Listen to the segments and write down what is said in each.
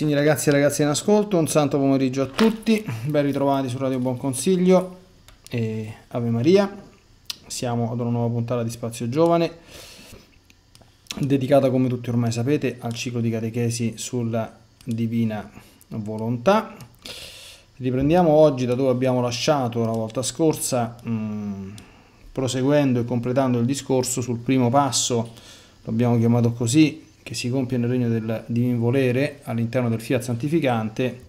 Quindi ragazzi e ragazze in ascolto, un santo pomeriggio a tutti, ben ritrovati su Radio Buon Consiglio e Ave Maria. Siamo ad una nuova puntata di Spazio Giovane, dedicata come tutti ormai sapete al ciclo di catechesi sulla Divina Volontà. Riprendiamo oggi da dove abbiamo lasciato la volta scorsa, mh, mm, proseguendo e completando il discorso sul primo passo, l'abbiamo chiamato così, che si compie nel regno del divin volere all'interno del fiat santificante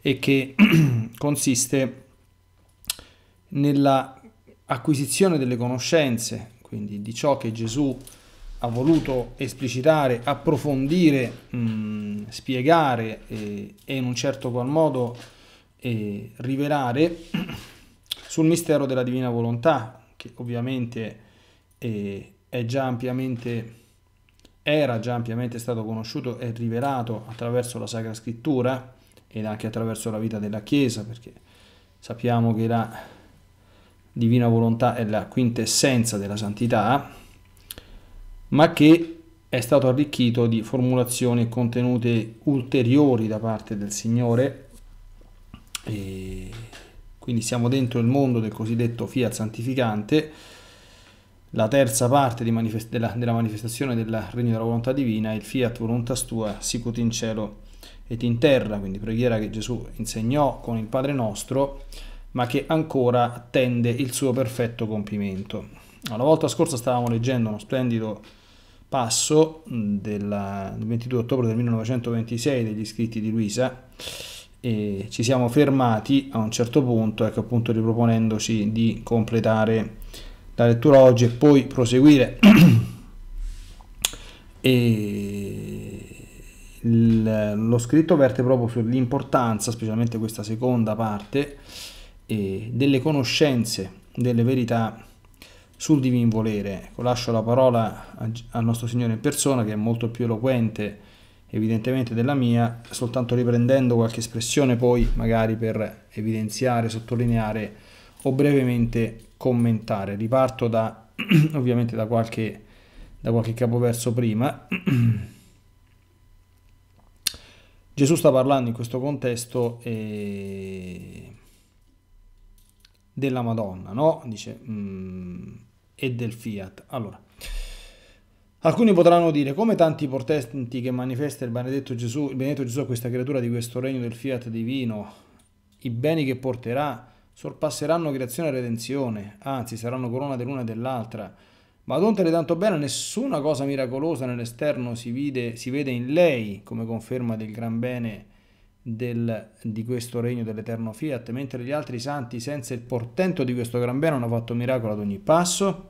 e che consiste nella acquisizione delle conoscenze, quindi di ciò che Gesù ha voluto esplicitare, approfondire, mh, mm, spiegare e, e, in un certo qual modo e, rivelare sul mistero della divina volontà, che ovviamente e, eh, è già ampiamente era già ampiamente stato conosciuto e rivelato attraverso la Sacra Scrittura ed anche attraverso la vita della Chiesa, perché sappiamo che la divina volontà è la quintessenza della santità, ma che è stato arricchito di formulazioni e contenuti ulteriori da parte del Signore. E quindi siamo dentro il mondo del cosiddetto fiat santificante, la terza parte manifest- della, della, manifestazione del regno della volontà divina, il fiat voluntas tua, sicut in cielo ed in terra, quindi preghiera che Gesù insegnò con il Padre nostro, ma che ancora attende il suo perfetto compimento. La volta scorsa stavamo leggendo uno splendido passo mm, del 22 ottobre del 1926 degli scritti di Luisa e ci siamo fermati a un certo punto, ecco appunto riproponendoci di completare la lettura oggi e poi proseguire e il, lo scritto verte proprio sull'importanza, specialmente questa seconda parte, eh, delle conoscenze, delle verità sul divin volere. Ecco, lascio la parola al nostro Signore in persona che è molto più eloquente evidentemente della mia, soltanto riprendendo qualche espressione poi magari per evidenziare, sottolineare o brevemente commentare. Riparto da, ovviamente da qualche, da qualche capoverso prima. Gesù sta parlando in questo contesto eh, della Madonna, no? Dice, mm, e del Fiat. Allora, alcuni potranno dire, come tanti portenti che manifesta il benedetto Gesù, il benedetto Gesù a questa creatura di questo regno del Fiat divino, i beni che porterà, sorpasseranno creazione e redenzione, anzi saranno corona dell'una e dell'altra. Ma Donte le tanto bene, nessuna cosa miracolosa nell'esterno si, vide, si vede in lei come conferma del gran bene del, di questo regno dell'eterno fiat, mentre gli altri santi senza il portento di questo gran bene hanno fatto miracolo ad ogni passo.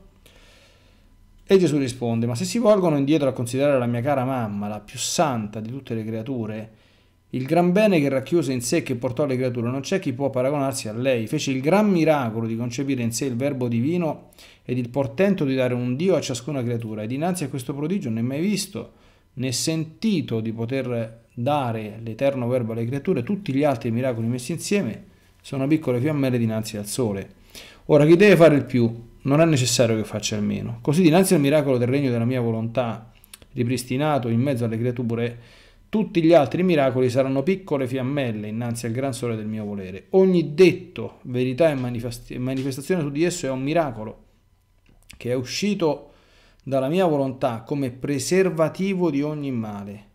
E Gesù risponde, ma se si volgono indietro a considerare la mia cara mamma, la più santa di tutte le creature, il gran bene che racchiuse in sé e che portò alle creature, non c'è chi può paragonarsi a lei. Fece il gran miracolo di concepire in sé il verbo divino ed il portento di dare un Dio a ciascuna creatura. E dinanzi a questo prodigio non è mai visto né sentito di poter dare l'eterno verbo alle creature. Tutti gli altri miracoli messi insieme sono piccole fiammelle dinanzi al sole. Ora chi deve fare il più non è necessario che faccia il meno. Così dinanzi al miracolo del regno della mia volontà, ripristinato in mezzo alle creature, tutti gli altri miracoli saranno piccole fiammelle innanzi al gran sole del mio volere. Ogni detto, verità e manifestazione su di esso è un miracolo che è uscito dalla mia volontà come preservativo di ogni male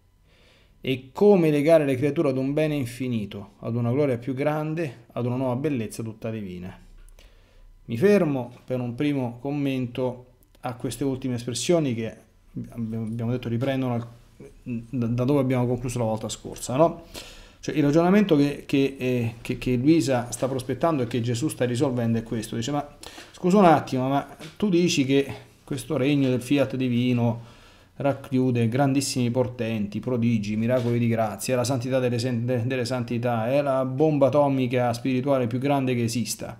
e come legare le creature ad un bene infinito, ad una gloria più grande, ad una nuova bellezza tutta divina. Mi fermo per un primo commento a queste ultime espressioni che abbiamo detto riprendono da dove abbiamo concluso la volta scorsa, no? Cioè, il ragionamento che, che, eh, che, che, Luisa sta prospettando e che Gesù sta risolvendo è questo. Dice, ma scusa un attimo, ma tu dici che questo regno del fiat divino racchiude grandissimi portenti, prodigi, miracoli di grazia, è la santità delle, delle santità, è la bomba atomica spirituale più grande che esista.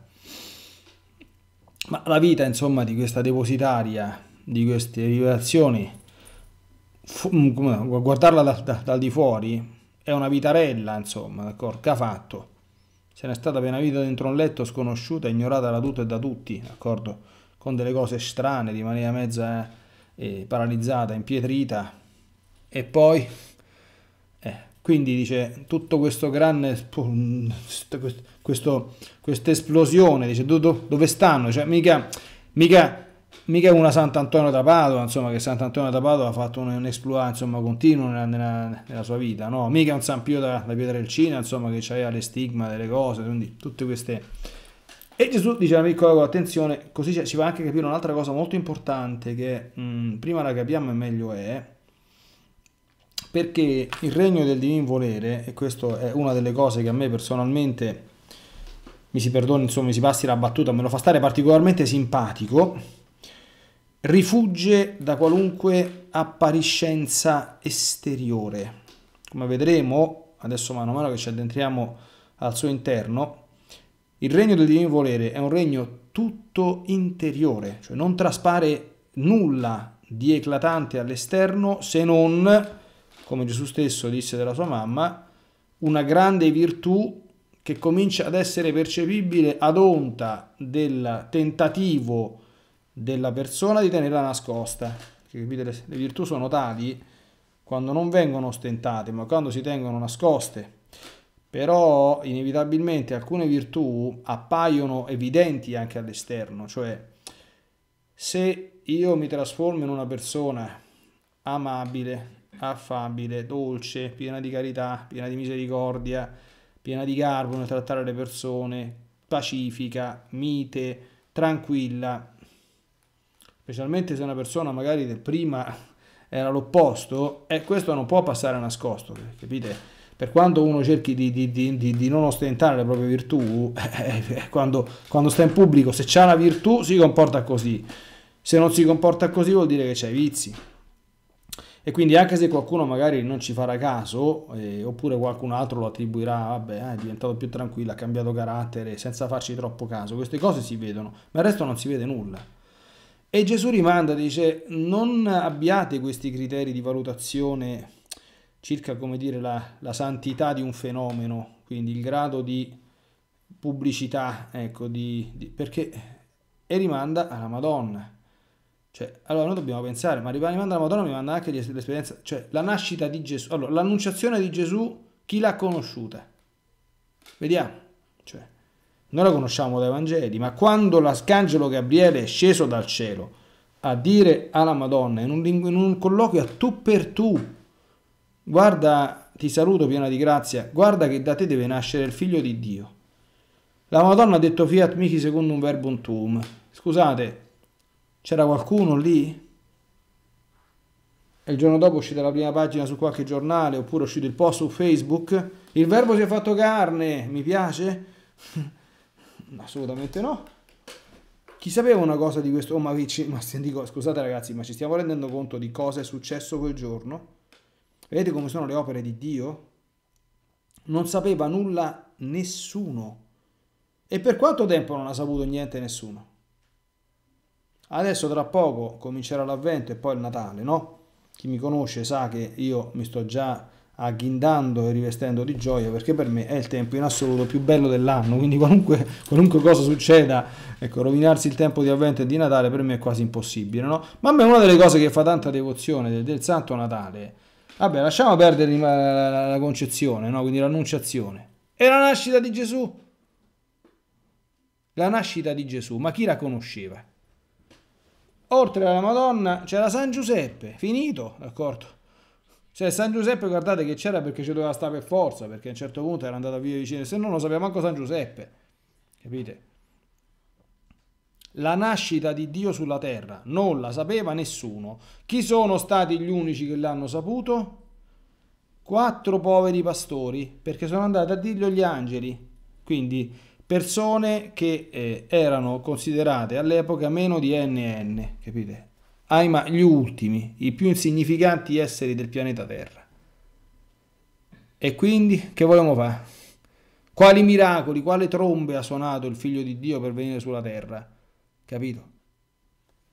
Ma la vita, insomma, di questa depositaria, di queste rivelazioni, Mm, guardarla dal da, da di fuori è una vitarella, insomma, d'accordo? Cafatto. Se n'è stata per vita dentro un letto sconosciuta, ignorata da tutto e da tutti, d'accordo? Con delle cose strane, di maniera mezza eh, paralizzata, impietrita. E poi... Eh, quindi dice tutto questo grande mm, questo, questa esplosione dice do, do, dove stanno cioè mica, mica mica una Sant'Antonio da Padova, insomma, che Sant'Antonio da Padova ha fatto un, un exploit insomma, continuo nella, nella, nella, sua vita, no? Mica un San Pio da, da Pietrelcina, insomma, che aveva le stigma delle cose, quindi tutte queste... E Gesù dice una piccola cosa, attenzione, così ci va anche a capire un'altra cosa molto importante che mh, prima la capiamo e meglio è, perché il regno del divin volere, e questa è una delle cose che a me personalmente, mi si perdoni, insomma, mi si passi la battuta, me lo fa stare particolarmente simpatico, rifugge da qualunque appariscenza esteriore. Come vedremo, adesso mano a mano che ci addentriamo al suo interno, il regno del divino volere è un regno tutto interiore, cioè non traspare nulla di eclatante all'esterno se non, come Gesù stesso disse della sua mamma, una grande virtù che comincia ad essere percepibile ad onta del tentativo della persona di tenerla nascosta. Capite? Le virtù sono tali quando non vengono ostentate, ma quando si tengono nascoste. Però inevitabilmente alcune virtù appaiono evidenti anche all'esterno, cioè se io mi trasformo in una persona amabile, affabile, dolce, piena di carità, piena di misericordia, piena di garbo nel trattare le persone, pacifica, mite, tranquilla, specialmente se una persona magari del prima era l'opposto, e questo non può passare nascosto, capite? Per quanto uno cerchi di, di, di, di non ostentare le proprie virtù, eh, eh quando, quando, sta in pubblico, se c'ha la virtù si comporta così, se non si comporta così vuol dire che c'ha i vizi. E quindi anche se qualcuno magari non ci farà caso, eh, oppure qualcun altro lo attribuirà, vabbè, eh, è diventato più tranquillo, ha cambiato carattere, senza farci troppo caso, queste cose si vedono, ma il resto non si vede nulla. E Gesù rimanda, dice, non abbiate questi criteri di valutazione circa, come dire, la, la santità di un fenomeno, quindi il grado di pubblicità, ecco, di, di, perché e rimanda alla Madonna. Cioè, allora noi dobbiamo pensare, ma rimanda alla Madonna, rimanda anche l'esperienza, cioè la nascita di Gesù, allora l'annunciazione di Gesù, chi l'ha conosciuta? Vediamo, cioè, noi la conosciamo dai Vangeli, ma quando l'arcangelo Gabriele è sceso dal cielo a dire alla Madonna in un, in un colloquio a tu per tu, guarda, ti saluto piena di grazia, guarda che da te deve nascere il figlio di Dio. La Madonna ha detto fiat mihi secondo un verbum tuum. Scusate, c'era qualcuno lì? E il giorno dopo è uscita la prima pagina su qualche giornale oppure è uscito il post su Facebook. Il verbo si è fatto carne, mi piace? Mm, assolutamente no. Chi sapeva una cosa di questo? Oh, ma, ci, ma dico, scusate ragazzi, ma ci stiamo rendendo conto di cosa è successo quel giorno? Vedete come sono le opere di Dio? Non sapeva nulla nessuno. E per quanto tempo non ha saputo niente nessuno? Adesso tra poco comincerà l'avvento e poi il Natale, no? Chi mi conosce sa che io mi sto già agghindando e rivestendo di gioia perché per me è il tempo in assoluto più bello dell'anno quindi qualunque, qualunque cosa succeda ecco rovinarsi il tempo di avvento e di Natale per me è quasi impossibile no? ma a me una delle cose che fa tanta devozione del, del Santo Natale vabbè lasciamo perdere la, la, la concezione no? quindi l'annunciazione è la nascita di Gesù la nascita di Gesù ma chi la conosceva? oltre alla Madonna c'era San Giuseppe finito d'accordo cioè San Giuseppe guardate che c'era perché ci doveva stare per forza, perché a un certo punto era andata via vicino, se no non sappiamo manco San Giuseppe, capite? La nascita di Dio sulla terra non la sapeva nessuno. Chi sono stati gli unici che l'hanno saputo? Quattro poveri pastori, perché sono andati a dirlo gli angeli. Quindi persone che eh, erano considerate all'epoca meno di NN, capite? ahimè, gli ultimi, i più insignificanti esseri del pianeta Terra. E quindi che vogliamo fare? Quali miracoli, quale trombe ha suonato il figlio di Dio per venire sulla terra? Capito?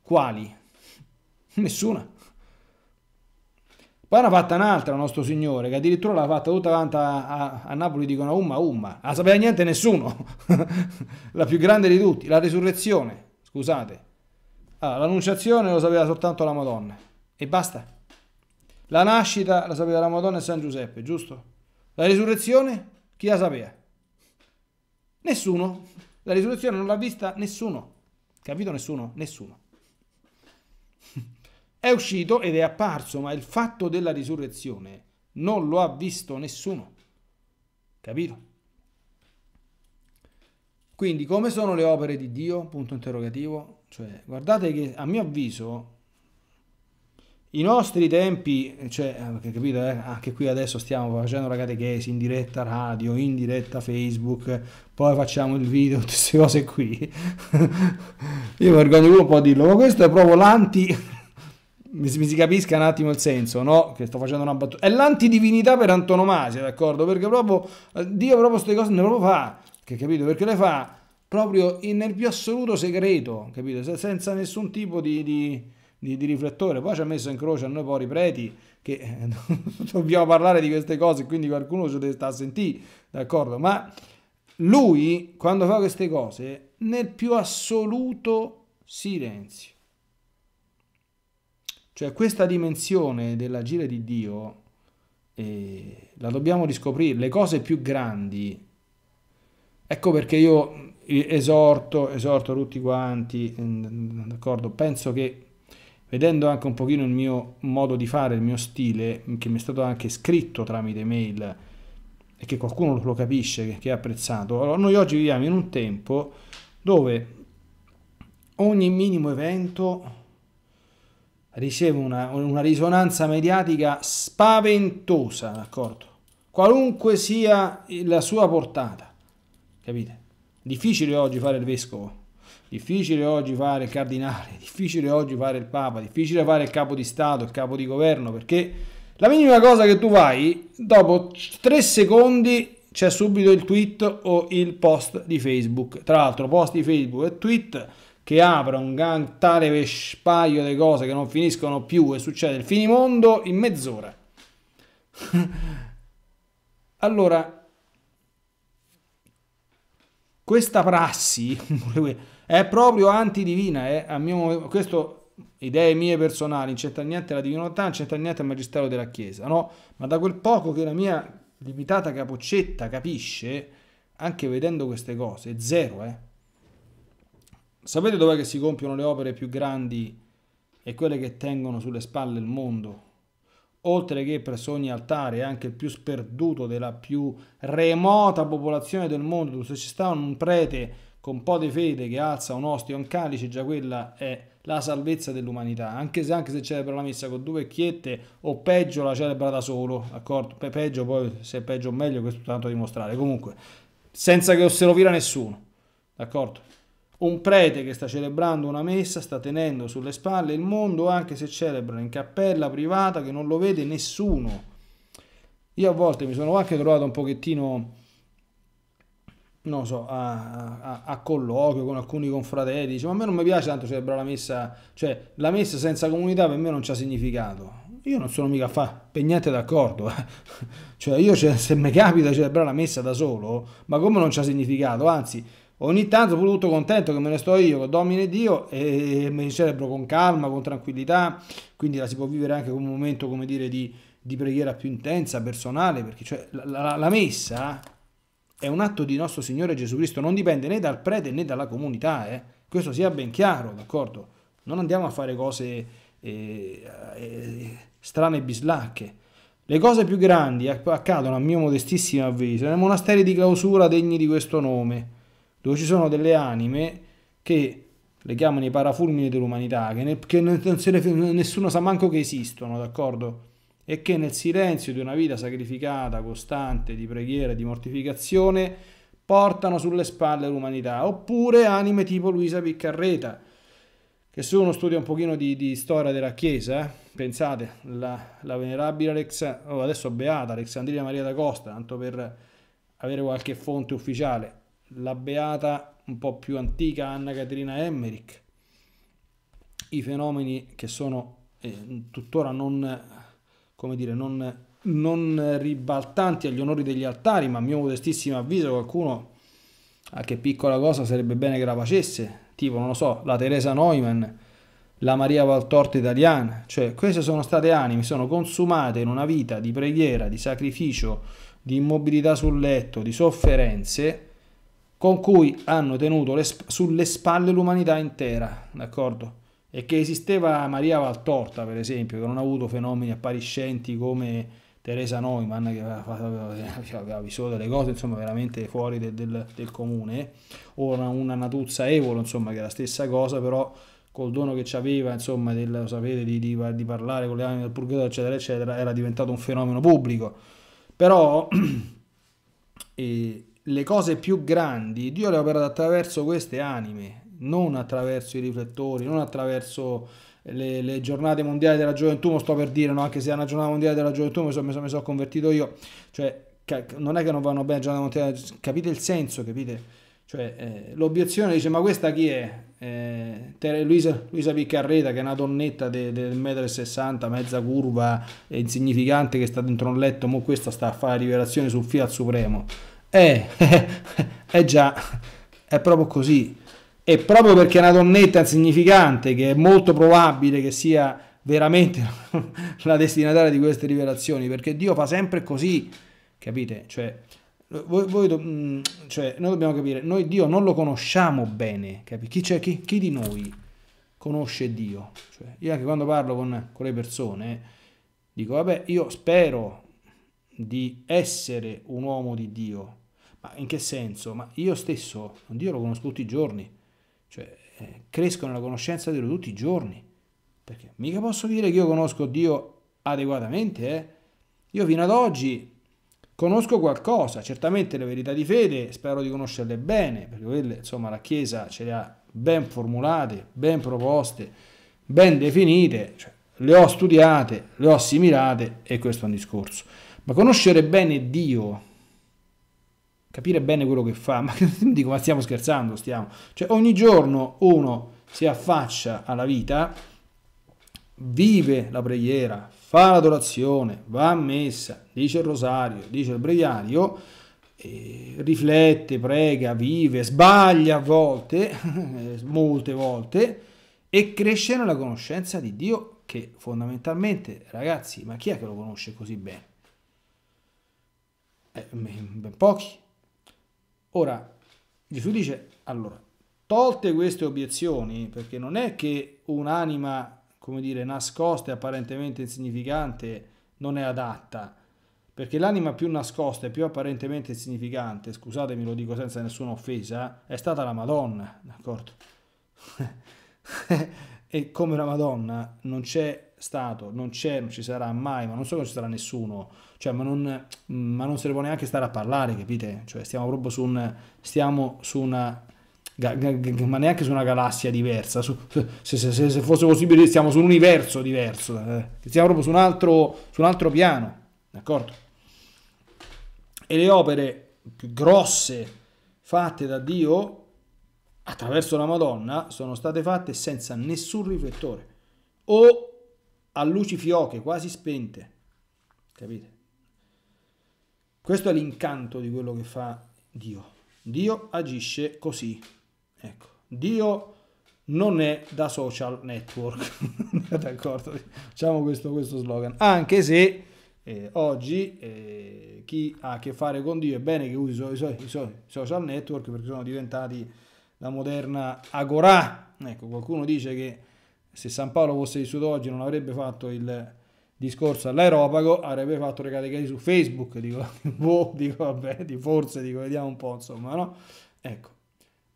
Quali? Nessuna. Poi ne ha fatta un'altra nostro Signore, che addirittura l'ha fatta tutta quanta a, a, Napoli, dicono umma umma. Non sapeva niente nessuno. la più grande di tutti, la risurrezione. Scusate, allora, l'annunciazione lo sapeva soltanto la Madonna e basta. La nascita la sapeva la Madonna e San Giuseppe, giusto? La risurrezione chi la sapeva? Nessuno. La risurrezione non l'ha vista nessuno. Capito? Nessuno? Nessuno. è uscito ed è apparso, ma il fatto della risurrezione non lo ha visto nessuno. Capito? Quindi come sono le opere di Dio? Punto interrogativo. Cioè, guardate che a mio avviso i nostri tempi, cioè, eh, capito, eh? anche qui adesso stiamo facendo la catechesi in diretta radio, in diretta Facebook, poi facciamo il video, tutte queste cose qui. Io vergogno un po' a dirlo, ma questo è proprio l'anti... Mi, mi si capisca un attimo il senso, no? Che sto facendo una battuta. È l'antidivinità per antonomasia, d'accordo? Perché proprio eh, Dio proprio queste cose ne proprio fa, che capito? Perché le fa proprio in, nel più assoluto segreto, capito? Se, senza nessun tipo di, di, di, di, riflettore. Poi ci ha messo in croce a noi poveri preti che eh, dobbiamo parlare di queste cose, quindi qualcuno ci deve stare a sentire, d'accordo? Ma lui, quando fa queste cose, nel più assoluto silenzio. Cioè questa dimensione dell'agire di Dio eh, la dobbiamo riscoprire, le cose più grandi. Ecco perché io esorto, esorto tutti quanti, mm, mm, d'accordo? Penso che vedendo anche un pochino il mio modo di fare, il mio stile, che mi è stato anche scritto tramite mail e che qualcuno lo capisce, che è apprezzato, allora noi oggi viviamo in un tempo dove ogni minimo evento riceve una, una risonanza mediatica spaventosa, d'accordo? Qualunque sia la sua portata, capite? Difficile oggi fare il vescovo, difficile oggi fare il cardinale, difficile oggi fare il papa, difficile fare il capo di Stato, il capo di governo, perché la minima cosa che tu fai, dopo tre secondi c'è subito il tweet o il post di Facebook. Tra l'altro post di Facebook e tweet che apre un tale vespaio di cose che non finiscono più e succede il finimondo in mezz'ora. allora, questa prassi è proprio antidivina, eh? a mio, questo idee mie personali, non c'entra niente la divinità, non c'entra niente il magistero della Chiesa, no? Ma da quel poco che la mia limitata capoccetta capisce, anche vedendo queste cose, zero, eh? Sapete dov'è che si compiono le opere più grandi e quelle che tengono sulle spalle il mondo? oltre che per ogni altare, anche il più sperduto della più remota popolazione del mondo, se ci sta un prete con un po' di fede che alza un ostio e un calice, già quella è la salvezza dell'umanità, anche se, anche se celebra la messa con due vecchiette o peggio la celebra da solo, d'accordo? Pe peggio poi, se è peggio o meglio, questo tanto a dimostrare, comunque, senza che se lo vira nessuno, d'accordo? Un prete che sta celebrando una messa sta tenendo sulle spalle il mondo anche se celebra in cappella privata che non lo vede nessuno. Io a volte mi sono anche trovato un pochettino non so, a, a, a, colloquio con alcuni confratelli, dice, ma a me non mi piace tanto celebrare la messa, cioè la messa senza comunità per me non c'ha significato. Io non sono mica fa, per niente d'accordo. Eh. cioè io se mi capita celebrare la messa da solo, ma come non c'ha significato? Anzi, Ogni tanto pure tutto contento che me ne sto io, con domine Dio e me li celebro con calma, con tranquillità, quindi la si può vivere anche come un momento, come dire, di, di preghiera più intensa, personale, perché cioè, la, la, la messa è un atto di nostro Signore Gesù Cristo, non dipende né dal prete né dalla comunità, eh? questo sia ben chiaro, d'accordo? Non andiamo a fare cose eh, eh, strane e bislacche. Le cose più grandi accadono, a mio modestissimo avviso, nei monasteri di clausura degni di questo nome, dove ci sono delle anime che le chiamano i parafulmini dell'umanità, che, ne, che ne, nessuno sa manco che esistono, d'accordo? E che nel silenzio di una vita sacrificata, costante, di preghiera, e di mortificazione, portano sulle spalle l'umanità. Oppure anime tipo Luisa Piccarreta, che su uno studia un pochino di, di storia della Chiesa, eh? pensate, la, la venerabile Alex, oh, adesso beata Alexandria Maria da Costa, tanto per avere qualche fonte ufficiale, la beata un po' più antica Anna Caterina Emmerich, i fenomeni che sono eh, tuttora non, come dire, non, non ribaltanti agli onori degli altari, ma a mio modestissimo avviso qualcuno a che piccola cosa sarebbe bene che la facesse, tipo, non lo so, la Teresa Neumann, la Maria Valtorta italiana, cioè queste sono state anime, sono consumate in una vita di preghiera, di sacrificio, di immobilità sul letto, di sofferenze, con cui hanno tenuto sp sulle spalle l'umanità intera, d'accordo? E che esisteva Maria Valtorta, per esempio, che non ha avuto fenomeni appariscenti come Teresa Neumann, che aveva, fatto, aveva vissuto delle cose, insomma, veramente fuori del, del, del comune, o una, una, Natuzza Evolo, insomma, che è la stessa cosa, però col dono che ci aveva, insomma, del, sapete, di, di, di parlare con le anime del purgatorio, eccetera, eccetera, era diventato un fenomeno pubblico. Però... e, le cose più grandi Dio le ha operate attraverso queste anime, non attraverso i riflettori, non attraverso le, le giornate mondiali della gioventù, non sto per dire, no? anche se è una giornata mondiale della gioventù mi sono so, so convertito io, cioè non è che non vanno bene giornate mondiali, capite il senso, capite? Cioè, eh, l'obiezione dice ma questa chi è? Eh, Luisa, Luisa, Piccarreta che è una donnetta del de 1,60 m, mezza curva insignificante che sta dentro un letto, ma questa sta a fare rivelazione sul Fiat Supremo eh, eh già, è proprio così. E proprio perché è una donnetta insignificante, che è molto probabile che sia veramente la destinataria di queste rivelazioni, perché Dio fa sempre così, capite? Cioè, voi, voi, mm, cioè, noi dobbiamo capire, noi Dio non lo conosciamo bene, chi, cioè, chi, chi, di noi conosce Dio? Cioè, io anche quando parlo con, con le persone, dico, vabbè, io spero di essere un uomo di Dio, ma in che senso? Ma io stesso, Dio lo conosco tutti i giorni, cioè eh, cresco nella conoscenza di Dio tutti i giorni, perché mica posso dire che io conosco Dio adeguatamente, eh? Io fino ad oggi conosco qualcosa, certamente le verità di fede spero di conoscerle bene, perché quelle, insomma, la Chiesa ce le ha ben formulate, ben proposte, ben definite, cioè, le ho studiate, le ho assimilate e questo è un discorso. Ma conoscere bene Dio capire bene quello che fa, ma dico ma stiamo scherzando, stiamo. Cioè ogni giorno uno si affaccia alla vita, vive la preghiera, fa l'adorazione, va a messa, dice il rosario, dice il breviario, riflette, prega, vive, sbaglia a volte, molte volte, e cresce nella conoscenza di Dio che fondamentalmente, ragazzi, ma chi è che lo conosce così bene? Eh, ben pochi Ora, Gesù dice, allora, tolte queste obiezioni, perché non è che un'anima, come dire, nascosta e apparentemente insignificante non è adatta, perché l'anima più nascosta e più apparentemente insignificante, scusatemi lo dico senza nessuna offesa, è stata la Madonna, d'accordo? e come una Madonna non c'è stato, non c'è, non ci sarà mai, ma non so che ci sarà nessuno, cioè ma non, ma non se ne può neanche stare a parlare, capite? Cioè stiamo proprio su, un, stiamo su una, ma neanche su una galassia diversa, su, se, se, se, fosse possibile stiamo su un universo diverso, eh, stiamo proprio su un altro, su un altro piano, d'accordo? E le opere più grosse fatte da Dio attraverso la Madonna sono state fatte senza nessun riflettore o a luci fioche, quasi spente. Capite? Questo è l'incanto di quello che fa Dio. Dio agisce così. Ecco, Dio non è da social network. D'accordo? Diciamo questo, questo, slogan. Anche se eh, oggi eh, chi ha a che fare con Dio è bene che usi i, suoi, i social network perché sono diventati la moderna Agorà. Ecco, qualcuno dice che se San Paolo fosse vissuto oggi non avrebbe fatto il discorso all'aeropago, avrebbe fatto regate cari su Facebook, dico, boh, dico, vabbè, di forse, dico, vediamo un po', insomma, no? Ecco.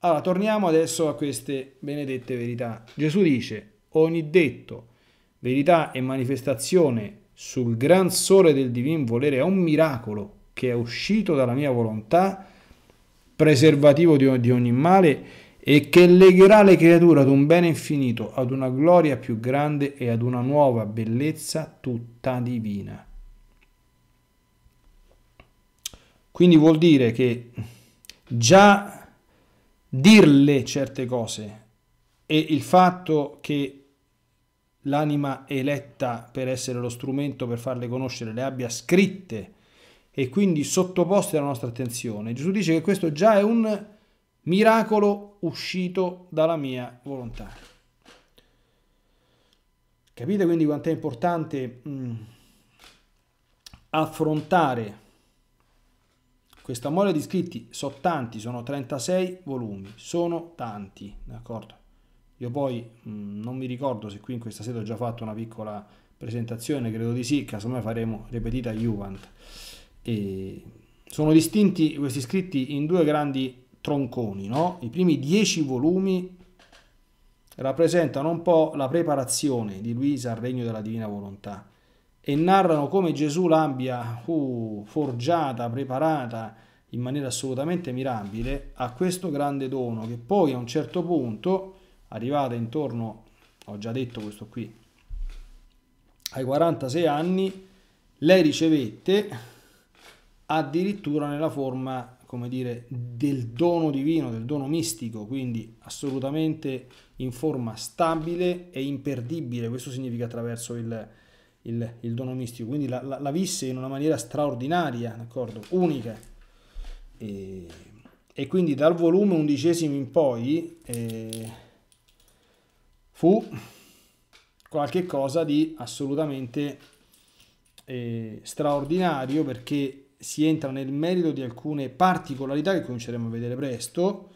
Allora, torniamo adesso a queste benedette verità. Gesù dice, ogni detto, verità e manifestazione sul gran sole del divin volere è un miracolo che è uscito dalla mia volontà preservativo di ogni male e che legherà le creature ad un bene infinito, ad una gloria più grande e ad una nuova bellezza tutta divina. Quindi vuol dire che già dirle certe cose e il fatto che l'anima eletta per essere lo strumento per farle conoscere le abbia scritte e quindi sottoposti alla nostra attenzione. Gesù dice che questo già è un miracolo uscito dalla mia volontà. Capite quindi quanto è importante mh, mm, affrontare questa mole di scritti sono tanti, sono 36 volumi, sono tanti, d'accordo? Io poi mh, mm, non mi ricordo se qui in questa sede ho già fatto una piccola presentazione, credo di sì, casomai faremo ripetita Juventus. E sono distinti questi scritti in due grandi tronconi, no? I primi dieci volumi rappresentano un po' la preparazione di Luisa al regno della divina volontà e narrano come Gesù l'abbia uh, forgiata, preparata in maniera assolutamente mirabile a questo grande dono che poi a un certo punto, arrivata intorno, ho già detto questo qui, ai 46 anni, lei ricevette addirittura nella forma, come dire, del dono divino, del dono mistico, quindi assolutamente in forma stabile e imperdibile, questo significa attraverso il, il, il dono mistico, quindi la, la, la, visse in una maniera straordinaria, d'accordo? unica. E, e, quindi dal volume undicesimo in poi eh, fu qualche cosa di assolutamente eh, straordinario perché si entra nel merito di alcune particolarità che cominceremo a vedere presto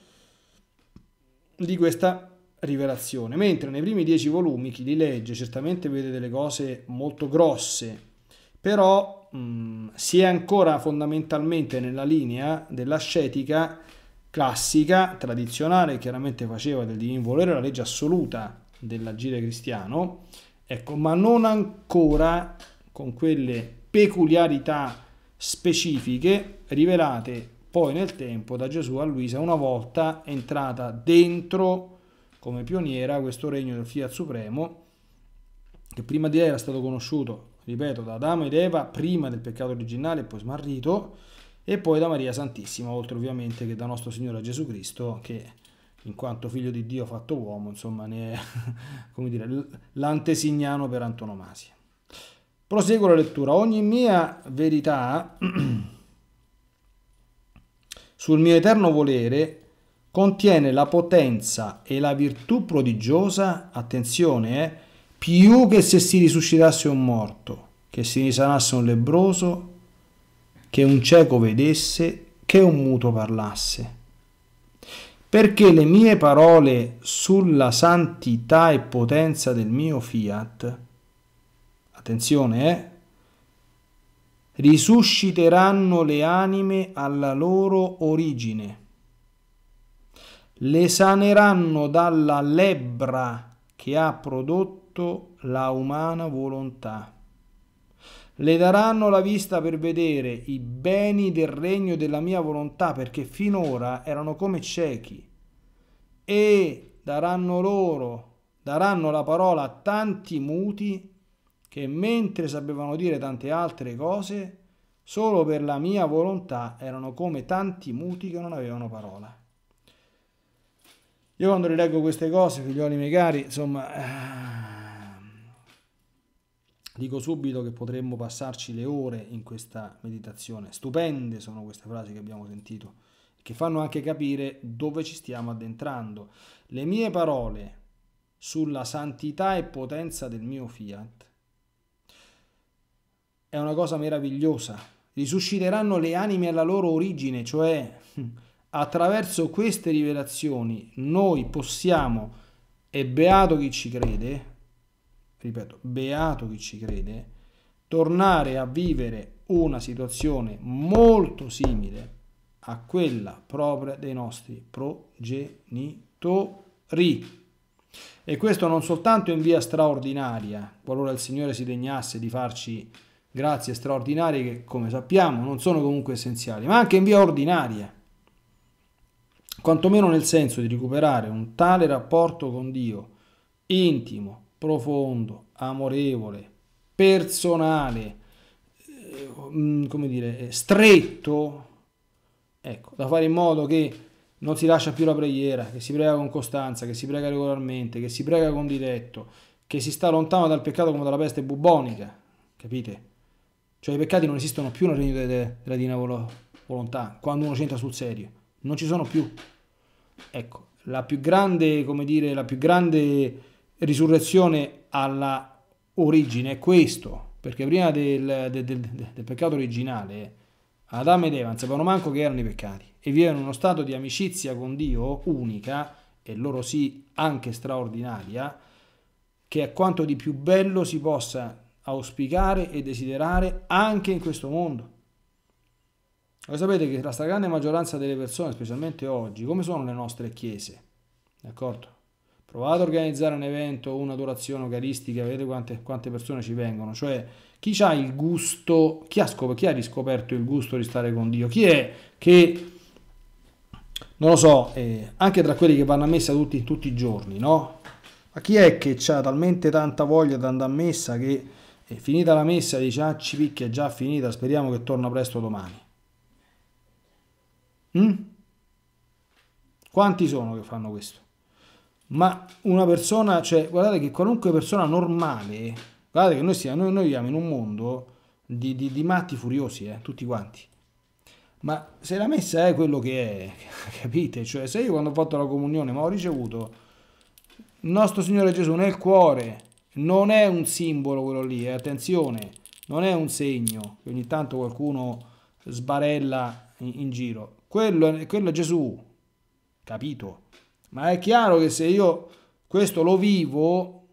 di questa rivelazione, mentre nei primi dieci volumi chi li legge certamente vede delle cose molto grosse, però mh, mm, si è ancora fondamentalmente nella linea dell'ascetica classica, tradizionale, chiaramente faceva del divin volere la legge assoluta dell'agire cristiano, ecco, ma non ancora con quelle peculiarità specifiche rivelate poi nel tempo da Gesù a Luisa una volta entrata dentro come pioniera questo regno del Fiat Supremo che prima di lei era stato conosciuto, ripeto, da Adamo ed Eva prima del peccato originale e poi smarrito e poi da Maria Santissima, oltre ovviamente che da nostro Signore Gesù Cristo che in quanto figlio di Dio fatto uomo, insomma, ne è come dire, l'antesignano per antonomasia. Proseguo la lettura. Ogni mia verità sul mio eterno volere contiene la potenza e la virtù prodigiosa, attenzione, eh, più che se si risuscitasse un morto, che si risanasse un lebroso, che un cieco vedesse, che un muto parlasse. Perché le mie parole sulla santità e potenza del mio fiat attenzione, eh? risusciteranno le anime alla loro origine, le saneranno dalla lebbra che ha prodotto la umana volontà. Le daranno la vista per vedere i beni del regno della mia volontà, perché finora erano come ciechi, e daranno loro, daranno la parola a tanti muti che mentre sapevano dire tante altre cose, solo per la mia volontà erano come tanti muti che non avevano parola. Io quando rileggo queste cose, figlioli miei cari, insomma, eh, dico subito che potremmo passarci le ore in questa meditazione. Stupende sono queste frasi che abbiamo sentito, che fanno anche capire dove ci stiamo addentrando. Le mie parole sulla santità e potenza del mio fiat è una cosa meravigliosa. Risusciteranno le anime alla loro origine, cioè attraverso queste rivelazioni noi possiamo, e beato chi ci crede, ripeto, beato chi ci crede, tornare a vivere una situazione molto simile a quella propria dei nostri progenitori. E questo non soltanto in via straordinaria, qualora il Signore si degnasse di farci grazie straordinarie che, come sappiamo, non sono comunque essenziali, ma anche in via ordinaria, quantomeno nel senso di recuperare un tale rapporto con Dio, intimo, profondo, amorevole, personale, eh, mm, come dire, eh, stretto, ecco, da fare in modo che non si lascia più la preghiera, che si prega con costanza, che si prega regolarmente, che si prega con diletto, che si sta lontano dal peccato come dalla peste bubonica, capite? Cioè i peccati non esistono più nel regno della divina volo, volontà, quando uno c'entra sul serio. Non ci sono più. Ecco, la più grande, come dire, la più grande risurrezione alla origine è questo. Perché prima del, del, del, del peccato originale, Adamo ed Eva non sapevano manco che erano i peccati. E vivevano in uno stato di amicizia con Dio unica, e loro sì anche straordinaria, che è quanto di più bello si possa auspicare e desiderare anche in questo mondo. Voi sapete che la stragrande maggioranza delle persone, specialmente oggi, come sono le nostre chiese? D'accordo? Provate a organizzare un evento, un'adorazione eucaristica, vedete quante, quante, persone ci vengono. Cioè, chi ha il gusto, chi ha, scop- chi ha riscoperto il gusto di stare con Dio? Chi è che non lo so, eh, anche tra quelli che vanno a messa tutti, tutti, i giorni, no? Ma chi è che ha talmente tanta voglia di andare a messa che e finita la messa dice, ah ci picchia, è già finita, speriamo che torna presto domani. Mm? Quanti sono che fanno questo? Ma una persona, cioè guardate che qualunque persona normale, guardate che noi, siamo, noi, noi viviamo in un mondo di, di, di matti furiosi, eh, tutti quanti. Ma se la messa è quello che è, capite? Cioè se io quando ho fatto la comunione ma ho ricevuto il nostro Signore Gesù nel cuore, non è un simbolo quello lì, eh, attenzione, non è un segno che ogni tanto qualcuno sbarella in, in giro. Quello, quello è Gesù, capito? Ma è chiaro che se io questo lo vivo,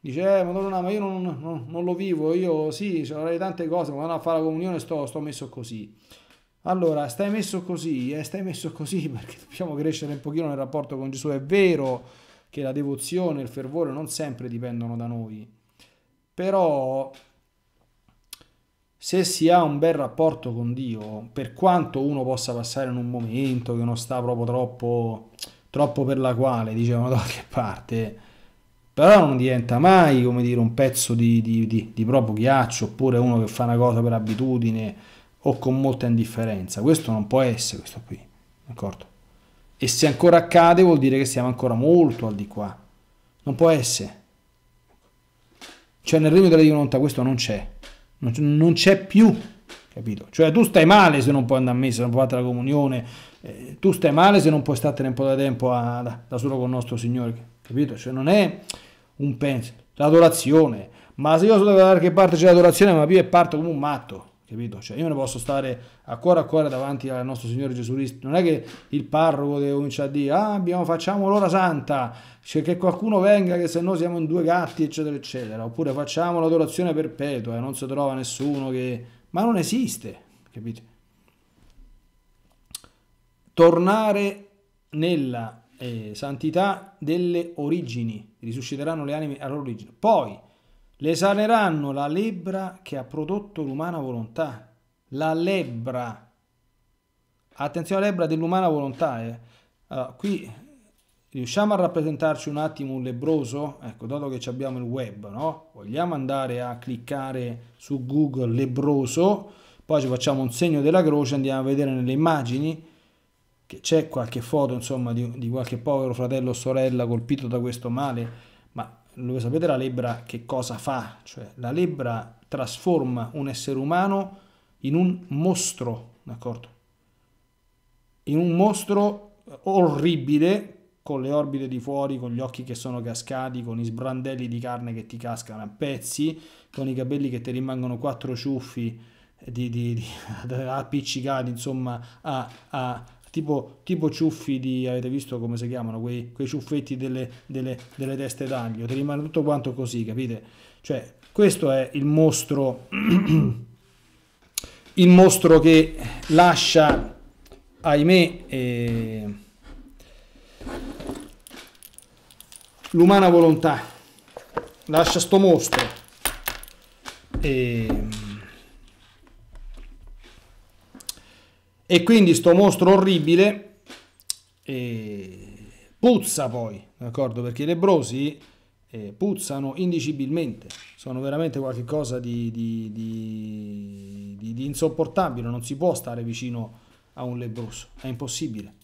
dice, eh, madonna, ma io non, non, non, lo vivo, io sì, ci avrei tante cose, ma vado a fare la comunione sto, sto messo così. Allora, stai messo così, eh, stai messo così perché dobbiamo crescere un pochino nel rapporto con Gesù, è vero che la devozione e il fervore non sempre dipendono da noi. Però se si ha un bel rapporto con Dio, per quanto uno possa passare in un momento che non sta proprio troppo, troppo per la quale, diciamo da qualche parte, però non diventa mai come dire un pezzo di, di, di, di, proprio ghiaccio oppure uno che fa una cosa per abitudine o con molta indifferenza questo non può essere questo qui d'accordo e se ancora accade vuol dire che siamo ancora molto al di qua. Non può essere. Cioè nel regno della divinità questo non c'è. Non c'è più capito? Cioè tu stai male se non puoi andare a messa, se non puoi fare la comunione, eh, tu stai male se non puoi stare un po' da tempo a, a, da, solo con il nostro Signore, capito? Cioè non è un pensiero, l'adorazione, ma se io so da qualche parte c'è l'adorazione, ma io parto come un matto, capito? Cioè io non posso stare a cuore a cuore davanti al nostro Signore Gesù Cristo, non è che il parroco deve cominciare a dire ah abbiamo, facciamo l'ora santa, cioè che qualcuno venga che se no siamo in due gatti eccetera eccetera, oppure facciamo l'adorazione perpetua e eh, non si trova nessuno che... ma non esiste, capite? Tornare nella eh, santità delle origini, risusciteranno le anime alla all'origine, poi Lesaneranno la lebbra che ha prodotto l'umana volontà. La lebbra. Attenzione alla lebbra dell'umana volontà. Eh. Allora, ah, qui riusciamo a rappresentarci un attimo un lebbroso? Ecco, dato che abbiamo il web, no? Vogliamo andare a cliccare su Google lebbroso, poi ci facciamo un segno della croce, andiamo a vedere nelle immagini che c'è qualche foto, insomma, di, di qualche povero fratello o sorella colpito da questo male lo sapete la lebbra che cosa fa? Cioè, la lebbra trasforma un essere umano in un mostro, d'accordo? In un mostro orribile, con le orbite di fuori, con gli occhi che sono cascati, con i sbrandelli di carne che ti cascano a pezzi, con i capelli che ti rimangono quattro ciuffi di, di, di, appiccicati, insomma, a, a, tipo, tipo ciuffi di, avete visto come si chiamano, quei, quei ciuffetti delle, delle, delle teste d'aglio, ti rimane tutto quanto così, capite? Cioè, questo è il mostro, il mostro che lascia, ahimè, eh, l'umana volontà, lascia sto mostro. E e quindi sto mostro orribile puzza poi, d'accordo? Perché i lebrosi eh, puzzano indicibilmente, sono veramente qualcosa di, di, di, di, insopportabile, non si può stare vicino a un lebroso, è impossibile.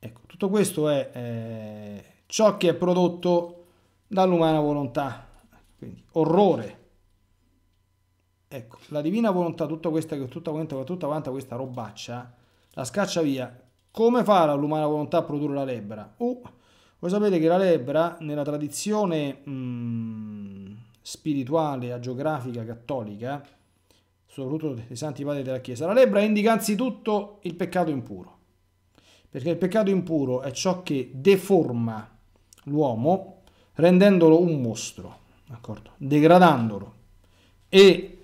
Ecco, tutto questo è eh, ciò che è prodotto dall'umana volontà, quindi orrore, Ecco, la divina volontà, tutta questa, tutta quanta, tutta quanta questa robaccia, la scaccia via. Come fa l'umana volontà a produrre la lebbra? Uh, voi sapete che la lebbra, nella tradizione mh, mm, spirituale, agiografica, cattolica, soprattutto dei santi padri della Chiesa, la lebbra indica anzitutto il peccato impuro. Perché il peccato impuro è ciò che deforma l'uomo rendendolo un mostro, degradandolo e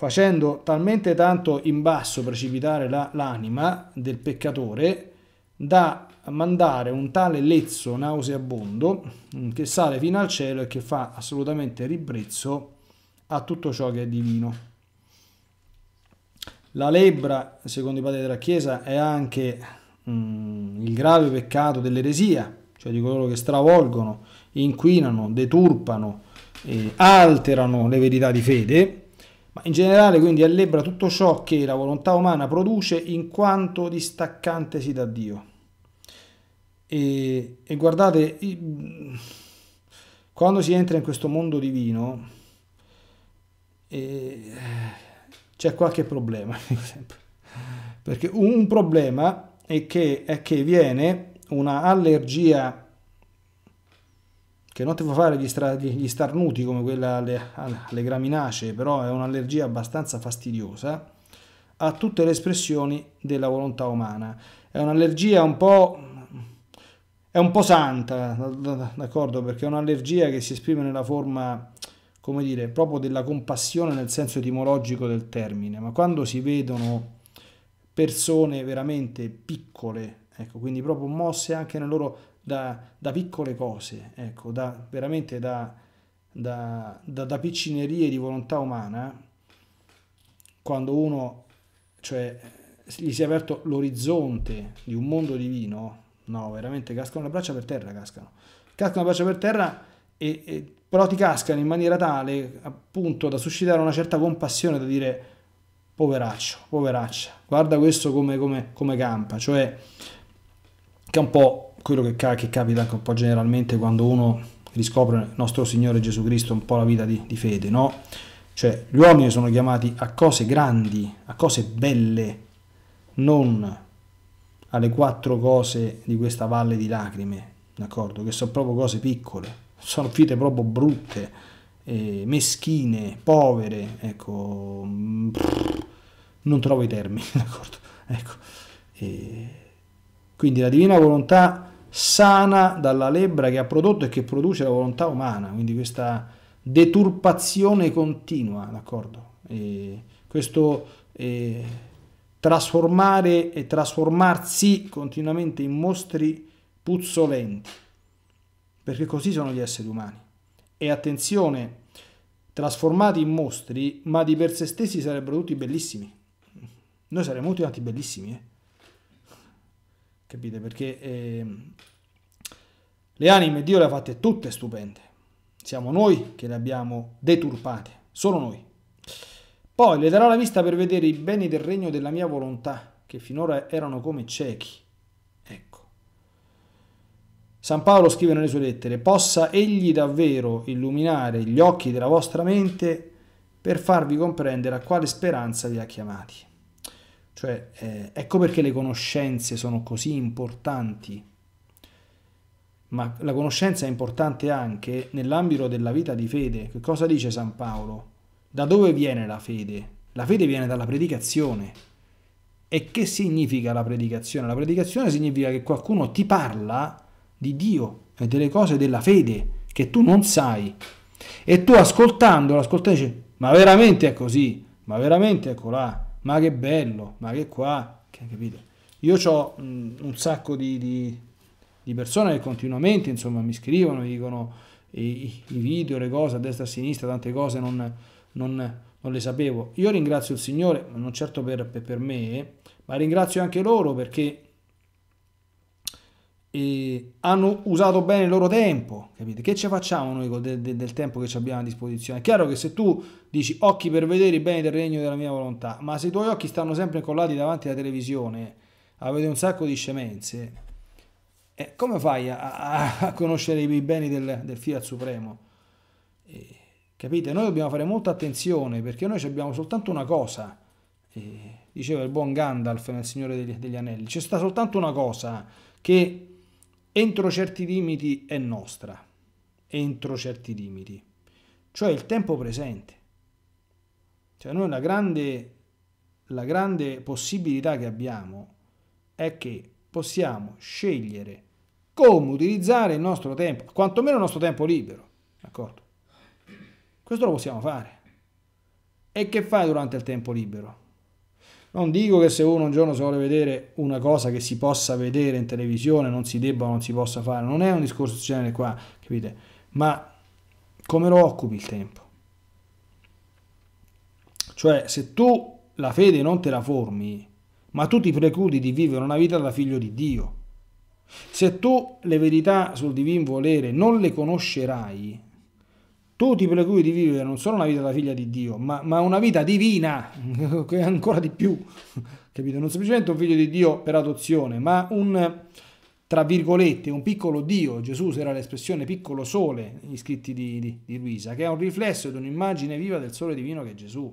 facendo talmente tanto in basso precipitare la, l'anima del peccatore da mandare un tale lezzo nauseabondo mm, che sale fino al cielo e che fa assolutamente ribrezzo a tutto ciò che è divino. La lebbra, secondo i padri della Chiesa, è anche mm, il grave peccato dell'eresia, cioè di coloro che stravolgono, inquinano, deturpano, eh, alterano le verità di fede ma in generale quindi allebra tutto ciò che la volontà umana produce in quanto distaccantesi da Dio. E, e guardate, quando si entra in questo mondo divino eh, c'è qualche problema, perché un problema è che, è che viene una allergia che non ti fa fare gli, stra- gli starnuti come quella alle, alle graminacee, però è un'allergia abbastanza fastidiosa, a tutte le espressioni della volontà umana. È un'allergia un po'... È un po' santa, d'accordo? Perché è un'allergia che si esprime nella forma, come dire, proprio della compassione nel senso etimologico del termine. Ma quando si vedono persone veramente piccole, ecco, quindi proprio mosse anche nel loro da, da piccole cose, ecco, da, veramente da, da, da piccinerie di volontà umana, quando uno cioè, gli si è aperto l'orizzonte di un mondo divino, no, veramente cascano le braccia per terra, cascano. Cascano le braccia per terra e, e, però ti cascano in maniera tale appunto da suscitare una certa compassione, da dire poveraccio, poveraccia, guarda questo come, come, come campa, cioè che è un po' quello che, che, capita anche un po' generalmente quando uno riscopre il nostro Signore Gesù Cristo un po' la vita di, di fede, no? Cioè gli uomini sono chiamati a cose grandi, a cose belle, non alle quattro cose di questa valle di lacrime, d'accordo? Che sono proprio cose piccole, sono vite proprio brutte, eh, meschine, povere, ecco, pff, mm, non trovo i termini, d'accordo? Ecco. Eh, quindi la divina volontà sana dalla lebbra che ha prodotto e che produce la volontà umana, quindi questa deturpazione continua, d'accordo? E questo eh, trasformare e trasformarsi continuamente in mostri puzzolenti, perché così sono gli esseri umani. E attenzione, trasformati in mostri, ma di per sé stessi sarebbero tutti bellissimi. Noi saremmo tutti bellissimi, eh? capite? Perché eh, le anime Dio le ha fatte tutte stupende, siamo noi che le abbiamo deturpate, solo noi. Poi le darò la vista per vedere i beni del regno della mia volontà, che finora erano come ciechi. Ecco. San Paolo scrive nelle sue lettere, possa egli davvero illuminare gli occhi della vostra mente per farvi comprendere a quale speranza vi ha chiamati. Cioè, eh, ecco perché le conoscenze sono così importanti, ma la conoscenza è importante anche nell'ambito della vita di fede. Che cosa dice San Paolo? Da dove viene la fede? La fede viene dalla predicazione. E che significa la predicazione? La predicazione significa che qualcuno ti parla di Dio e delle cose della fede che tu non sai. E tu ascoltandolo, ascoltando dici, ma veramente è così? Ma veramente è colà? Ecco ma che bello, ma che qua, che, capito? Io ho mh, un sacco di, di, di, persone che continuamente insomma, mi scrivono, mi dicono i, i, video, le cose a destra e a sinistra, tante cose non, non, non le sapevo. Io ringrazio il Signore, non certo per, per, per me, ma ringrazio anche loro perché e hanno usato bene il loro tempo, capite? Che ci facciamo noi del, del, del tempo che abbiamo a disposizione? È chiaro che se tu dici occhi per vedere i beni del regno della mia volontà, ma se i tuoi occhi stanno sempre incollati davanti alla televisione, avete un sacco di scemenze, eh, come fai a, a, a, conoscere i beni del, del Fiat Supremo? Eh, capite? Noi dobbiamo fare molta attenzione perché noi abbiamo soltanto una cosa, eh, diceva il buon Gandalf nel Signore degli, degli Anelli, c'è sta soltanto una cosa che entro certi limiti è nostra, entro certi limiti, cioè il tempo presente. Cioè noi la grande, la grande possibilità che abbiamo è che possiamo scegliere come utilizzare il nostro tempo, quantomeno il nostro tempo libero, d'accordo? Questo lo possiamo fare. E che fai durante il tempo libero? Non dico che se uno un giorno si vuole vedere una cosa che si possa vedere in televisione non si debba o non si possa fare, non è un discorso del genere qua, capite? Ma come lo occupi il tempo? Cioè, se tu la fede non te la formi, ma tu ti precludi di vivere una vita da figlio di Dio. Se tu le verità sul divin volere non le conoscerai, tutti per cui di vivere non solo una vita da figlia di Dio, ma, ma una vita divina, che è ancora di più, capito? Non semplicemente un figlio di Dio per adozione, ma un, tra virgolette, un piccolo Dio, Gesù userà l'espressione piccolo sole, gli scritti di, di, di Luisa, che è un riflesso ed un'immagine viva del sole divino che è Gesù.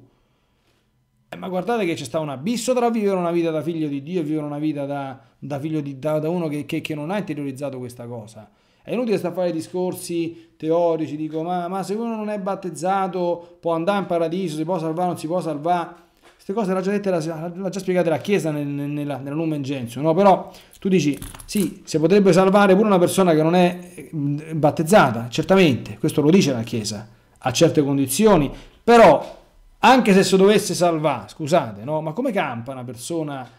Eh, ma guardate che c'è stato un abisso tra vivere una vita da figlio di Dio e vivere una vita da, da figlio di, da, da uno che, che, che non ha interiorizzato questa cosa. È inutile sta a fare discorsi teorici, dico ma, ma, se uno non è battezzato può andare in paradiso, si può salvare, non si può salvare. Queste cose l'ha già, dette, l'ha, l'ha già spiegata la Chiesa nel, nella, nella Lumen Gentium, no? Però tu dici, sì, si potrebbe salvare pure una persona che non è battezzata, certamente, questo lo dice la Chiesa, a certe condizioni, però anche se si dovesse salvare, scusate, no? Ma come campa una persona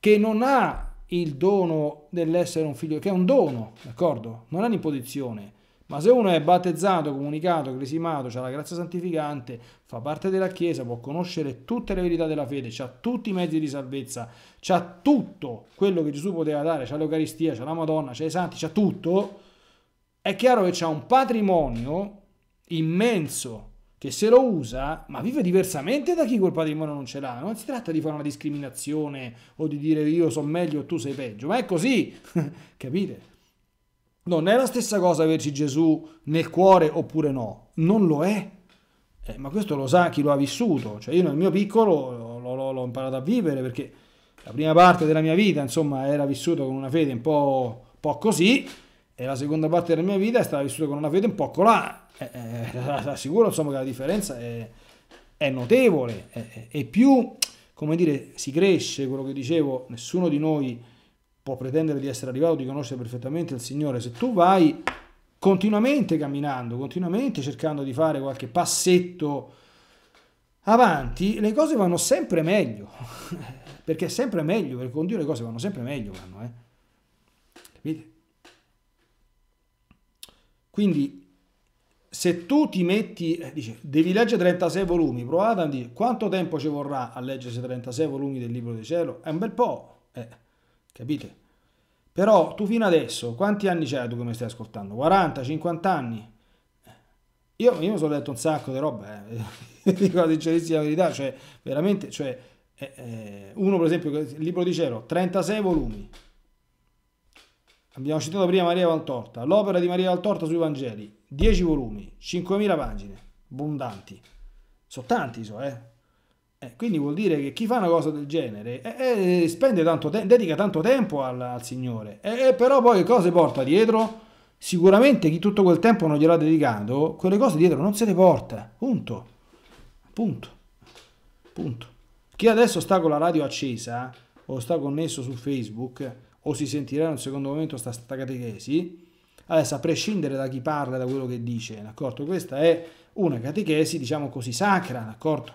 che non ha il dono dell'essere un figlio, che è un dono, d'accordo? Non è un'imposizione. Ma se uno è battezzato, comunicato, cresimato, ha la grazia santificante, fa parte della Chiesa, può conoscere tutte le verità della fede, ha tutti i mezzi di salvezza, ha tutto quello che Gesù poteva dare, ha l'Eucaristia, ha la Madonna, ha i santi, ha tutto, è chiaro che ha un patrimonio immenso che se lo usa, ma vive diversamente da chi quel patrimonio non ce l'ha. Non si tratta di fare una discriminazione o di dire io sono meglio o tu sei peggio, ma è così, capite? Non è la stessa cosa averci Gesù nel cuore oppure no, non lo è. Eh, ma questo lo sa chi lo ha vissuto, cioè io nel mio piccolo l'ho imparato a vivere perché la prima parte della mia vita, insomma, era vissuto con una fede un po', un po così e la seconda parte della mia vita è stata vissuta con una fede un po' colà eh, eh, assicuro insomma che la differenza è, è notevole e, e più come dire si cresce quello che dicevo nessuno di noi può pretendere di essere arrivato di conoscere perfettamente il Signore se tu vai continuamente camminando continuamente cercando di fare qualche passetto avanti le cose vanno sempre meglio perché è sempre meglio perché con Dio le cose vanno sempre meglio vanno, eh? capite quindi se tu ti metti, eh, dice, devi leggere 36 volumi, provate a dire quanto tempo ci vorrà a leggere 36 volumi del libro di cielo? È un bel po', eh, capite? Però tu fino adesso, quanti anni c'è tu che mi stai ascoltando? 40, 50 anni? Eh, io, mi sono letto un sacco di roba, eh. dico la sincerissima verità, cioè veramente, cioè, eh, eh uno per esempio, il libro di cielo, 36 volumi, abbiamo citato prima Maria Valtorta, l'opera di Maria Valtorta sui Vangeli, 10 volumi, 5.000 pagine, abbondanti. Sono tanti, so, eh. eh. Quindi vuol dire che chi fa una cosa del genere eh, eh, spende tanto te- dedica tanto tempo al, al Signore, eh, eh però poi che cosa porta dietro? Sicuramente chi tutto quel tempo non gliel'ha dedicato, quelle cose dietro non se le porta, punto. Punto. Punto. Chi adesso sta con la radio accesa o sta connesso su Facebook o si sentirà in un secondo momento sta catechesi, Adesso, a prescindere da chi parla, da quello che dice, d'accordo? Questa è una catechesi, diciamo così, sacra, d'accordo?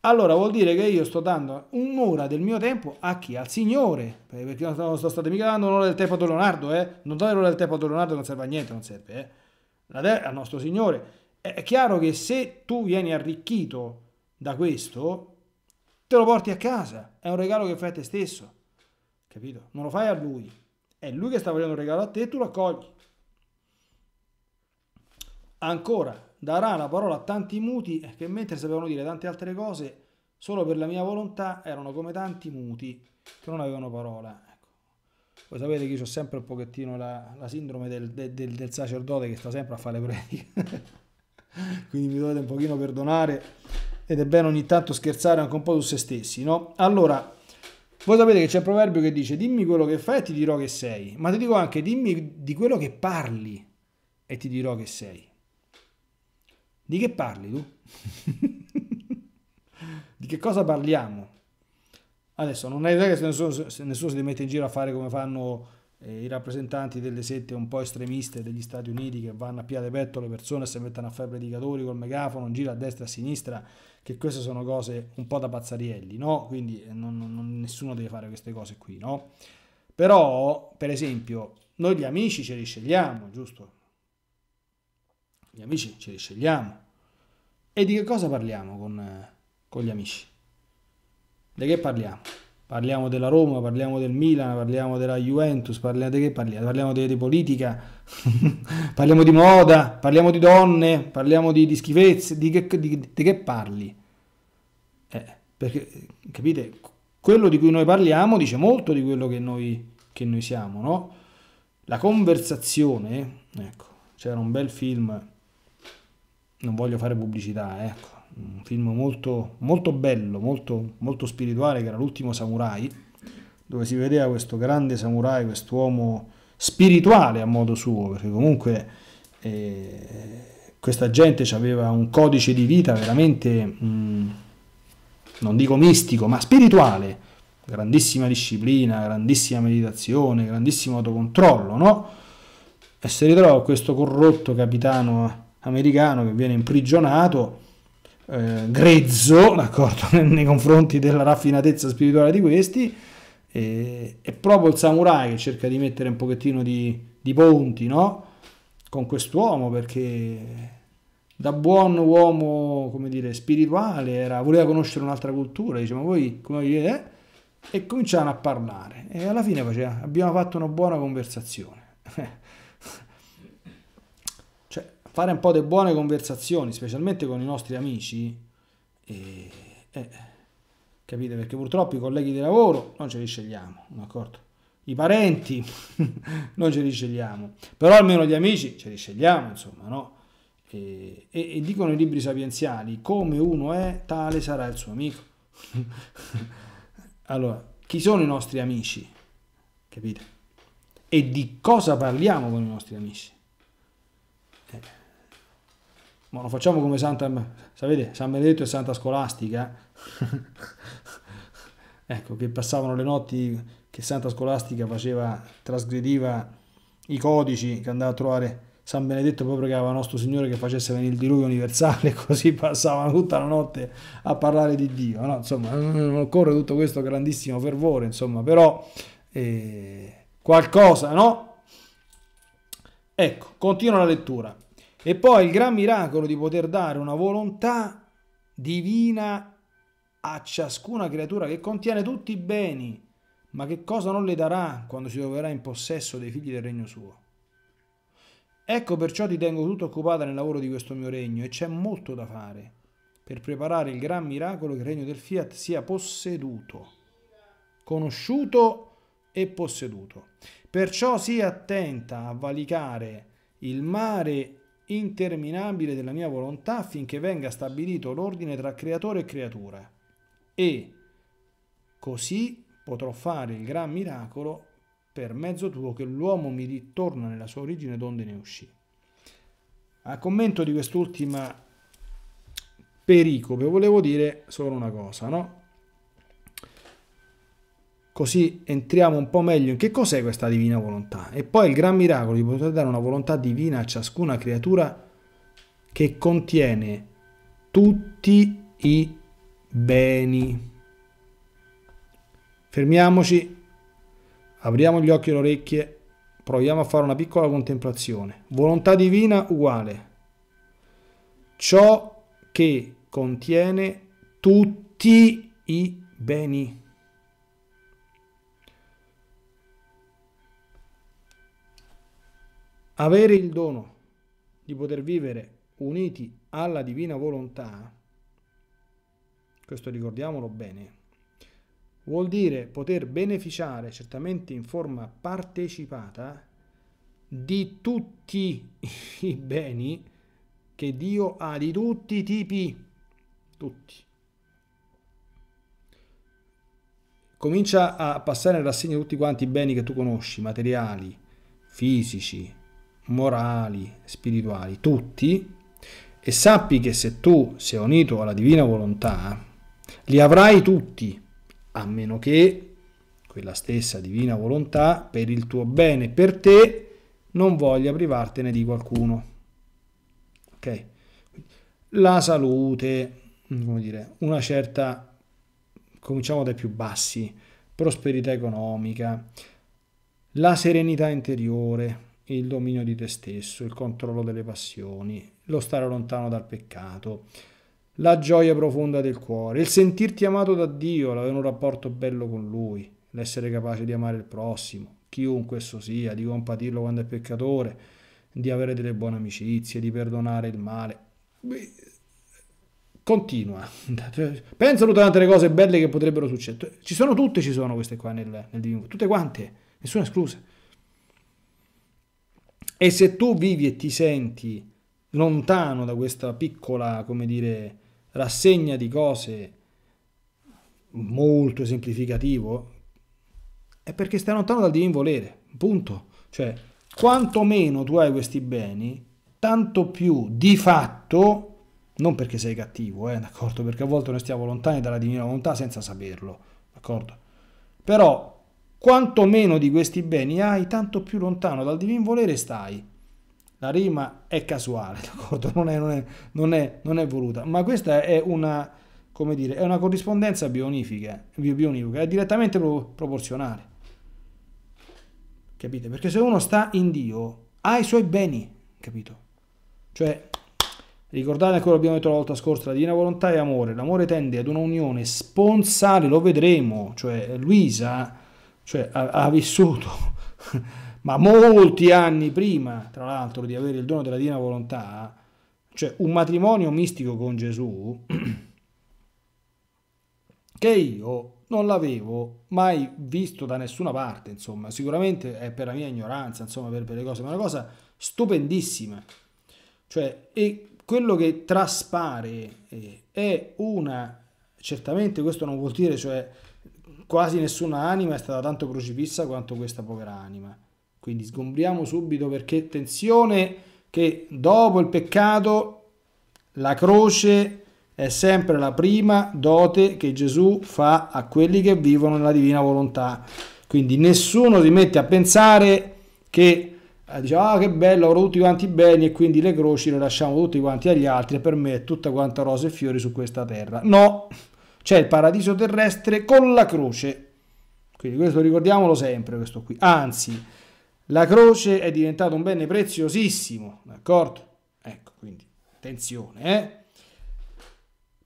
Allora vuol dire che io sto dando un'ora del mio tempo a chi? Al Signore, eh, perché non sto, sto state mica dando un'ora del tempo a Don Leonardo, eh? Non do l'ora del tempo a Don Leonardo non serve a niente, non serve, eh? Al nostro Signore. È chiaro che se tu vieni arricchito da questo, te lo porti a casa, è un regalo che fai a te stesso, capito? Non lo fai a lui, è lui che sta facendo un regalo a te, tu lo accogli. Ancora, darà la parola a tanti muti eh, che mentre sapevano dire tante altre cose, solo per la mia volontà erano come tanti muti che non avevano parola. Ecco. Voi sapete che io ho sempre un pochettino la, la sindrome del, del, del, del, sacerdote che sta sempre a fare le prediche. Quindi mi dovete un pochino perdonare ed è bene ogni tanto scherzare anche un po' su se stessi, no? Allora, voi sapete che c'è il proverbio che dice dimmi quello che fai e ti dirò che sei, ma ti dico anche dimmi di quello che parli e ti dirò che sei. Di che parli tu? di che cosa parliamo? Adesso non è vero che nessuno, nessuno si mette in giro a fare come fanno eh, i rappresentanti delle sette un po' estremiste degli Stati Uniti che vanno a piede petto le persone e si mettono a fare predicatori col megafono in giro a destra e a sinistra che queste sono cose un po' da pazzarielli, no? Quindi eh, non, non, nessuno deve fare queste cose qui, no? Però, per esempio, noi gli amici ce li scegliamo, giusto? Gli amici ce li scegliamo. E di che cosa parliamo con, eh, con gli amici? Di che parliamo? Parliamo della Roma, parliamo del Milan, parliamo della Juventus, parliamo di che parliamo? Parliamo di, di politica, parliamo di moda, parliamo di donne, parliamo di, di schifezze, di che, di che, parli? Eh, perché, capite, quello di cui noi parliamo dice molto di quello che noi, che noi siamo, no? La conversazione, ecco, c'era un bel film, non voglio fare pubblicità, ecco, un film molto, molto bello, molto, molto spirituale, che era L'ultimo samurai, dove si vedeva questo grande samurai, quest'uomo spirituale a modo suo, perché comunque eh, questa gente aveva un codice di vita veramente, mh, mm, non dico mistico, ma spirituale, grandissima disciplina, grandissima meditazione, grandissimo autocontrollo, no? E si ritrova questo corrotto capitano americano che viene imprigionato eh, grezzo nei confronti della raffinatezza spirituale di questi e, è proprio il samurai che cerca di mettere un pochettino di, di ponti no? con quest'uomo perché da buon uomo come dire, spirituale era, voleva conoscere un'altra cultura diceva ma voi come vivete? e cominciarono a parlare e alla fine faceva, abbiamo fatto una buona conversazione fare un po' di buone conversazioni, specialmente con i nostri amici, e, eh, capite? Perché purtroppo i colleghi di lavoro non ce li scegliamo, d'accordo? I parenti non ce li scegliamo, però almeno gli amici ce li scegliamo, insomma, no? E, e, e dicono i libri sapienziali, come uno è, tale sarà il suo amico. allora, chi sono i nostri amici? Capite? E di cosa parliamo con i nostri amici? ma non facciamo come Santa, sapete, San Benedetto e Santa Scolastica, ecco, che passavano le notti che Santa Scolastica faceva, trasgrediva i codici che andava a trovare San Benedetto poi pregava nostro Signore che facesse venire il diluvio universale, così passavano tutta la notte a parlare di Dio. No? Insomma, non mm, occorre tutto questo grandissimo fervore, insomma, però eh, qualcosa, no? Ecco, continua la lettura. E poi il gran miracolo di poter dare una volontà divina a ciascuna creatura che contiene tutti i beni, ma che cosa non le darà quando si troverà in possesso dei figli del regno suo? Ecco perciò ti tengo tutto occupata nel lavoro di questo mio regno e c'è molto da fare per preparare il gran miracolo che il regno del fiat sia posseduto, conosciuto e posseduto. Perciò sii attenta a valicare il mare interminabile della mia volontà affinché venga stabilito l'ordine tra creatore e creatura. E così potrò fare il gran miracolo per mezzo tuo che l'uomo mi ritorna nella sua origine donde ne uscì. A commento di quest'ultima pericope volevo dire solo una cosa, no? così entriamo un po' meglio in che cos'è questa divina volontà. E poi il gran miracolo di poter dare una volontà divina a ciascuna creatura che contiene tutti i beni. Fermiamoci, apriamo gli occhi e le orecchie, proviamo a fare una piccola contemplazione. Volontà divina uguale. Ciò che contiene tutti i beni. Avere il dono di poter vivere uniti alla divina volontà, questo ricordiamolo bene, vuol dire poter beneficiare certamente in forma partecipata di tutti i beni che Dio ha, di tutti i tipi, tutti. Comincia a passare in rassegna tutti quanti i beni che tu conosci, materiali, fisici, morali, spirituali, tutti, e sappi che se tu sei unito alla divina volontà, li avrai tutti, a meno che quella stessa divina volontà, per il tuo bene, e per te, non voglia privartene di qualcuno. Ok? La salute, come dire, una certa, cominciamo dai più bassi, prosperità economica, la serenità interiore, il dominio di te stesso, il controllo delle passioni, lo stare lontano dal peccato, la gioia profonda del cuore, il sentirti amato da Dio, l'avere un rapporto bello con Lui, l'essere capace di amare il prossimo, chiunque esso sia, di compatirlo quando è peccatore, di avere delle buone amicizie, di perdonare il male. Continua. Pensano tante le cose belle che potrebbero succedere. Ci sono tutte, ci sono queste qua nel, nel Divino, tutte quante, nessuna esclusa. E se tu vivi e ti senti lontano da questa piccola, come dire, rassegna di cose molto esemplificativo, è perché stai lontano dal divin volere, punto. Cioè, quanto meno tu hai questi beni, tanto più di fatto, non perché sei cattivo, eh, d'accordo? Perché a volte noi stiamo lontani dalla divina volontà senza saperlo, d'accordo? Però quanto meno di questi beni hai, tanto più lontano dal divin volere stai. La rima è casuale, non è, non, è, non, è, non è, voluta, ma questa è una, dire, è una corrispondenza bionifica, bionifica, è direttamente proporzionale. Capite? Perché se uno sta in Dio, ha i suoi beni, capito? Cioè, Ricordate ancora abbiamo detto la volta scorsa, la divina volontà è amore, l'amore tende ad una unione sponsale, lo vedremo, cioè Luisa cioè ha, ha vissuto ma molti anni prima, tra l'altro, di avere il dono della divina volontà, cioè un matrimonio mistico con Gesù, che io non l'avevo mai visto da nessuna parte, insomma, sicuramente è per la mia ignoranza, insomma, per, per le cose, ma è una cosa stupendissima. Cioè, e quello che traspare eh, è una, certamente questo non vuol dire, cioè, Quasi nessuna anima è stata tanto crocifissa quanto questa povera anima. Quindi sgombriamo subito perché attenzione che dopo il peccato la croce è sempre la prima dote che Gesù fa a quelli che vivono nella divina volontà. Quindi nessuno si mette a pensare che eh, dice ah che bello avrò tutti quanti beni e quindi le croci le lasciamo tutti quanti agli altri e per me è tutta quanta rose e fiori su questa terra. No, c'è il paradiso terrestre con la croce. Quindi questo ricordiamolo sempre, questo qui. Anzi, la croce è diventata un bene preziosissimo, d'accordo? Ecco, quindi attenzione, eh?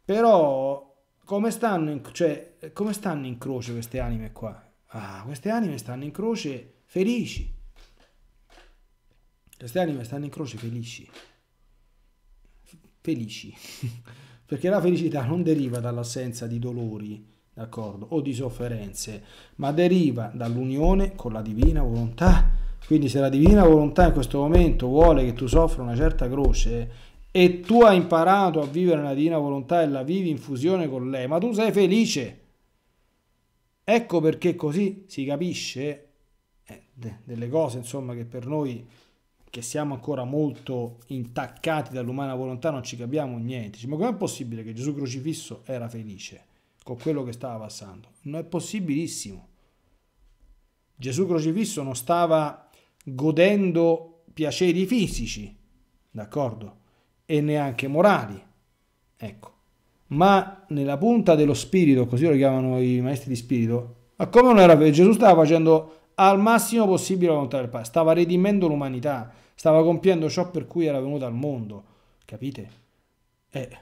Però come stanno in, cioè, come stanno in croce queste anime qua? Ah, queste anime stanno in croce felici. Queste anime stanno in croce felici. Felici. perché la felicità non deriva dall'assenza di dolori, d'accordo, o di sofferenze, ma deriva dall'unione con la divina volontà. Quindi se la divina volontà in questo momento vuole che tu soffra una certa croce e tu hai imparato a vivere la divina volontà e la vivi in fusione con lei, ma tu sei felice. Ecco perché così si capisce eh, delle cose, insomma, che per noi che siamo ancora molto intaccati dall'umana volontà, non ci capiamo niente. ma com'è possibile che Gesù crocifisso era felice con quello che stava passando? Non è possibilissimo. Gesù crocifisso non stava godendo piaceri fisici, d'accordo? E neanche morali. Ecco. Ma nella punta dello spirito, così lo chiamano i maestri di spirito, ma come non era Gesù stava facendo al massimo possibile la volontà del Padre, stava redimendo l'umanità, Stava compiendo ciò per cui era venuta al mondo, capite? Eh.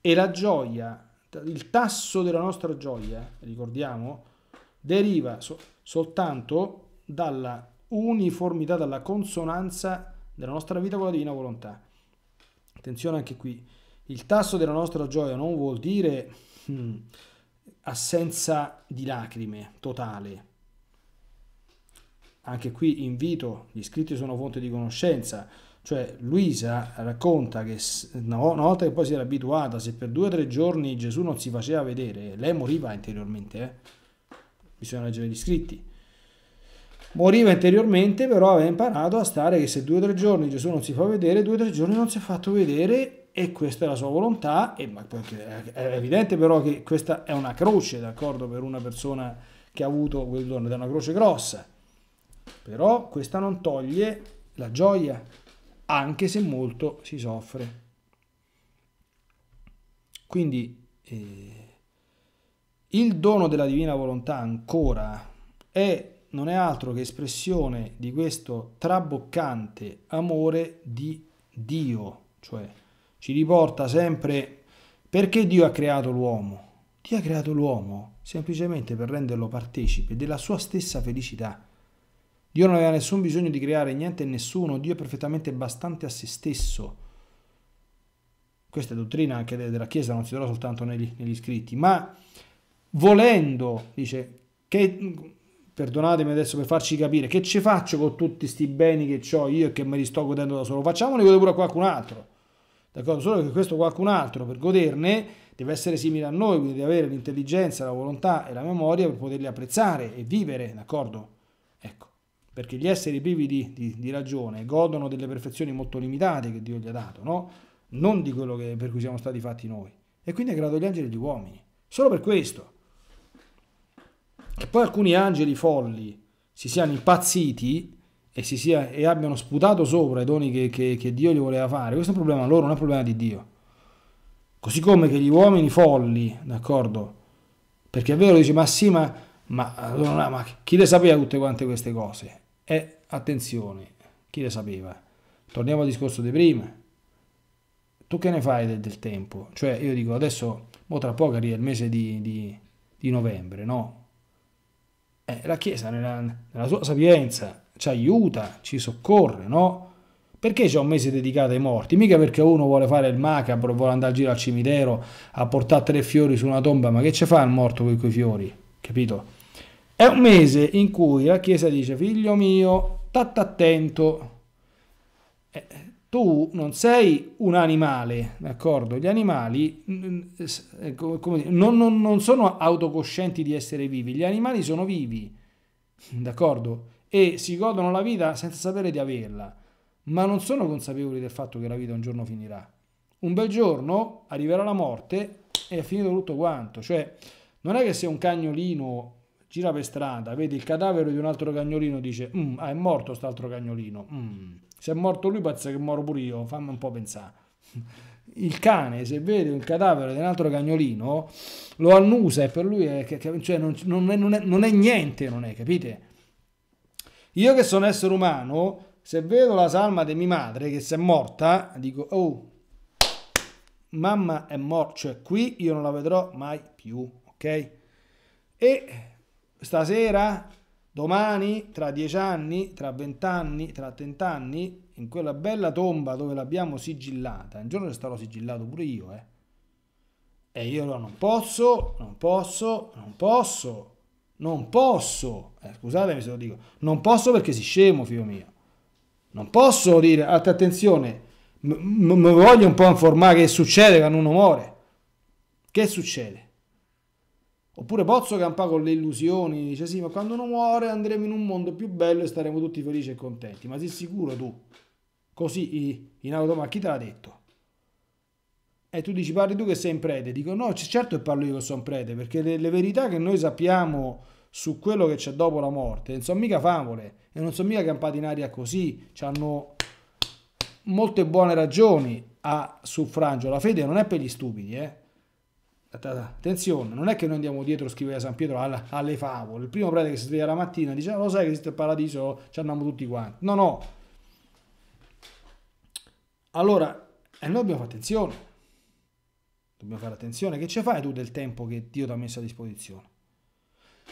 E la gioia, il tasso della nostra gioia, ricordiamo, deriva so- soltanto dalla uniformità, dalla consonanza della nostra vita con la divina volontà. Attenzione anche qui, il tasso della nostra gioia non vuol dire hmm, assenza di lacrime totale, anche qui invito, gli iscritti sono fonte di conoscenza, cioè Luisa racconta che una volta che poi si era abituata, se per due o tre giorni Gesù non si faceva vedere, lei moriva interiormente, eh? bisogna leggere gli iscritti, Moriva interiormente, però aveva imparato a stare che se due o tre giorni Gesù non si fa vedere, due o tre giorni non si è fatto vedere e questa è la sua volontà, e, ma, è evidente però che questa è una croce, d'accordo, per una persona che ha avuto quel dono, ed è una croce grossa però questa non toglie la gioia, anche se molto si soffre. Quindi eh, il dono della divina volontà ancora è non è altro che espressione di questo traboccante amore di Dio, cioè ci riporta sempre perché Dio ha creato l'uomo. Dio ha creato l'uomo semplicemente per renderlo partecipe della sua stessa felicità. Dio non aveva nessun bisogno di creare niente e nessuno, Dio è perfettamente bastante a se stesso. Questa è dottrina anche della Chiesa, non si trova soltanto negli, negli scritti, ma volendo, dice, che, perdonatemi adesso per farci capire, che ci faccio con tutti questi beni che ho io e che me li sto godendo da solo? Facciamoli godere pure a qualcun altro, d'accordo? Solo che questo qualcun altro per goderne deve essere simile a noi, quindi deve avere l'intelligenza, la volontà e la memoria per poterli apprezzare e vivere, d'accordo? Ecco perché gli esseri privi di, di, di ragione godono delle perfezioni molto limitate che Dio gli ha dato, no? non di quello che, per cui siamo stati fatti noi. E quindi è creato gli angeli e gli uomini, solo per questo. Che poi alcuni angeli folli si siano impazziti e, si sia, e abbiano sputato sopra i doni che, che, che Dio gli voleva fare, questo è un problema loro, non è un problema di Dio. Così come che gli uomini folli, d'accordo? Perché è vero, dice, ma sì, ma, ma, ma chi le sapeva tutte quante queste cose? E attenzione, chi le sapeva? Torniamo al discorso di prima. Tu che ne fai del, del tempo? Cioè, io dico, adesso, mo tra poco arriva il mese di, di, di novembre, no? Eh, la Chiesa, nella, nella sua sapienza, ci aiuta, ci soccorre, no? Perché c'è un mese dedicato ai morti? Mica perché uno vuole fare il macabro, vuole andare a giro al cimitero a portare tre fiori su una tomba, ma che ci fa il morto con quei fiori? Capito? È un mese in cui la Chiesa dice, figlio mio, tatta attento, eh, tu non sei un animale, d'accordo? Gli animali eh, come, non, non, non sono autocoscienti di essere vivi, gli animali sono vivi, d'accordo? E si godono la vita senza sapere di averla, ma non sono consapevoli del fatto che la vita un giorno finirà. Un bel giorno arriverà la morte e è finito tutto quanto, cioè non è che se un cagnolino gira per strada, vede il cadavere di un altro cagnolino, dice, mm, ah, è morto quest'altro cagnolino, mm. se è morto lui pazza che moro pure io, fammi un po' pensare. Il cane, se vede il cadavere di un altro cagnolino, lo annusa e per lui è, cioè, non, non, è, non, è, non è niente, non è, capite? Io che sono essere umano, se vedo la salma di mia madre che si è morta, dico, oh, mamma è morta, cioè qui io non la vedrò mai più, ok? E stasera, domani, tra dieci anni, tra vent'anni, tra trent'anni, in quella bella tomba dove l'abbiamo sigillata, un giorno starò sigillato pure io, eh. E io allora non posso, non posso, non posso, non posso, eh, scusatemi se lo dico, non posso perché si scemo, figlio mio. Non posso dire, alta ah, attenzione, mi voglio un po' informare che succede quando uno muore. Che succede? Oppure Pozzo che con le illusioni, dice sì, ma quando uno muore andremo in un mondo più bello e staremo tutti felici e contenti. Ma sei sicuro tu? Così in automacchina chi te l'ha detto? E tu dici, parli tu che sei in prete. Dico, no, certo che parlo io che sono prete, perché le, le verità che noi sappiamo su quello che c'è dopo la morte non sono mica favole e non sono mica campate in aria così, ci hanno molte buone ragioni a suffragio. La fede non è per gli stupidi, eh? Attenzione, non è che noi andiamo dietro, a scrivere a San Pietro, alla, alle favole. Il primo prete che si sveglia la mattina dice, ah, lo sai che esiste il paradiso, ci andiamo tutti quanti. No, no. Allora, e noi dobbiamo fare attenzione. Dobbiamo fare attenzione. Che ci fai tu del tempo che Dio ti ha messo a disposizione?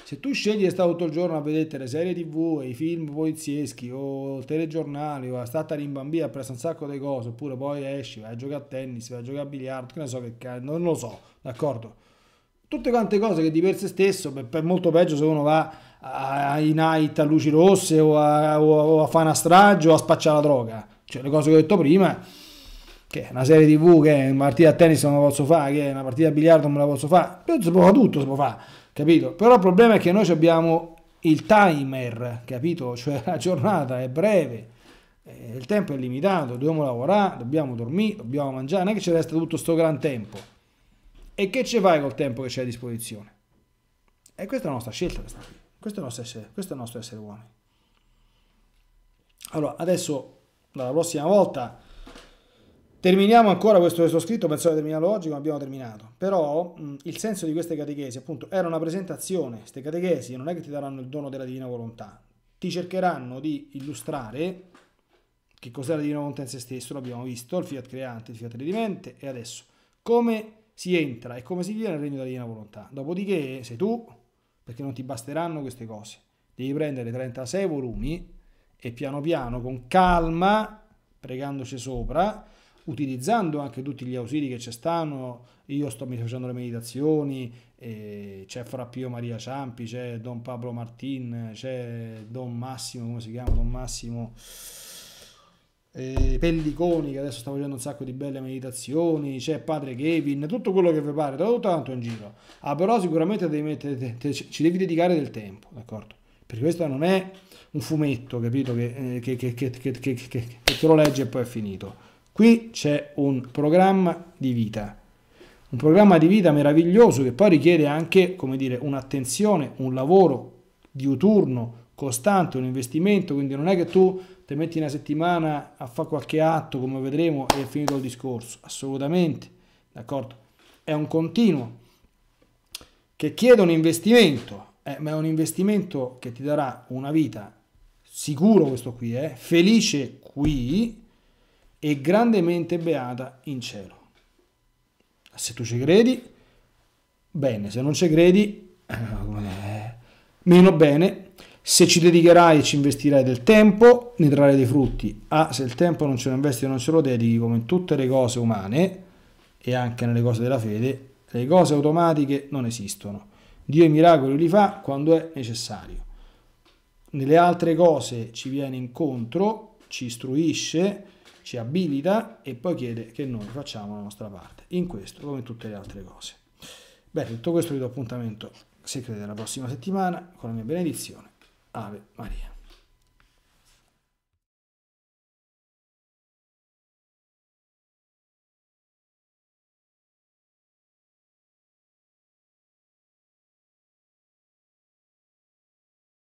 Se tu scegli di stare tutto il giorno a vedere le serie tv e i film polizieschi o il telegiornale o a stata rimbambì a un sacco di cose oppure poi esci, vai a giocare a tennis, vai a giocare a biliardo, che ne so che cazzo, non lo so, d'accordo? Tutte quante cose che di per sé stesso, è molto peggio se uno va ai night a luci rosse o a, o a fare una strage o a spacciare la droga. Cioè le cose che ho detto prima, che è una serie tv, che è una partita a tennis non la posso fare, che è una partita a biliardo non me la posso fare, però si può fare tutto, si può fare, capito? Però il problema è che noi abbiamo il timer, capito? Cioè la giornata è breve, il tempo è limitato, dobbiamo lavorare, dobbiamo dormire, dobbiamo mangiare, non è che ci resta tutto sto gran tempo. E che ci fai col tempo che c'è a disposizione? E questa è la nostra scelta, questa. Questo, è il nostro essere, questo è il nostro essere uomini. Allora, adesso, la prossima volta, terminiamo ancora questo, questo scritto, penso di terminarlo oggi come abbiamo terminato, però mh, mm, il senso di queste catechesi, appunto, era una presentazione, queste catechesi non è che ti daranno il dono della divina volontà, ti cercheranno di illustrare che cos'è la divina volontà in se stesso, l'abbiamo visto, il fiat creante, il fiat redimente, e adesso, come si entra e come si viene nel regno della divina volontà. Dopodiché sei tu, perché non ti basteranno queste cose. Devi prendere 36 volumi e piano piano, con calma, pregandoci sopra, utilizzando anche tutti gli ausili che ci stanno, io sto facendo le meditazioni, c'è Frappio Maria Ciampi, c'è Don Pablo Martin, c'è Don Massimo, come si chiama Don Massimo? eh, Pelliconi che adesso sta facendo un sacco di belle meditazioni, c'è padre Kevin, tutto quello che vi pare, da tutto tanto in giro. Ah, però sicuramente devi mettere, te, te, ci devi dedicare del tempo, d'accordo? Perché questo non è un fumetto, capito? Che, eh, che, che, che te lo leggi e poi è finito. Qui c'è un programma di vita, un programma di vita meraviglioso che poi richiede anche, come dire, un'attenzione, un lavoro diuturno, costante, un investimento, quindi non è che tu ti metti una settimana a fare qualche atto, come vedremo, e è finito il discorso, assolutamente, d'accordo? È un continuo che chiede un investimento, eh, ma è un investimento che ti darà una vita, sicuro questo qui, eh, felice qui e grandemente beata in cielo. Se tu ci credi, bene, se non ci credi, eh, meno bene, se ci dedicherai e ci investirai del tempo, ne trarrai dei frutti. Ah, se il tempo non ce lo investi o non ce lo dedichi, come in tutte le cose umane e anche nelle cose della fede, le cose automatiche non esistono. Dio i miracoli li fa quando è necessario. Nelle altre cose ci viene incontro, ci istruisce, ci abilita e poi chiede che noi facciamo la nostra parte. In questo, come in tutte le altre cose. Bene, tutto questo vi do appuntamento, se credete, la prossima settimana con la mia benedizione. Ave María.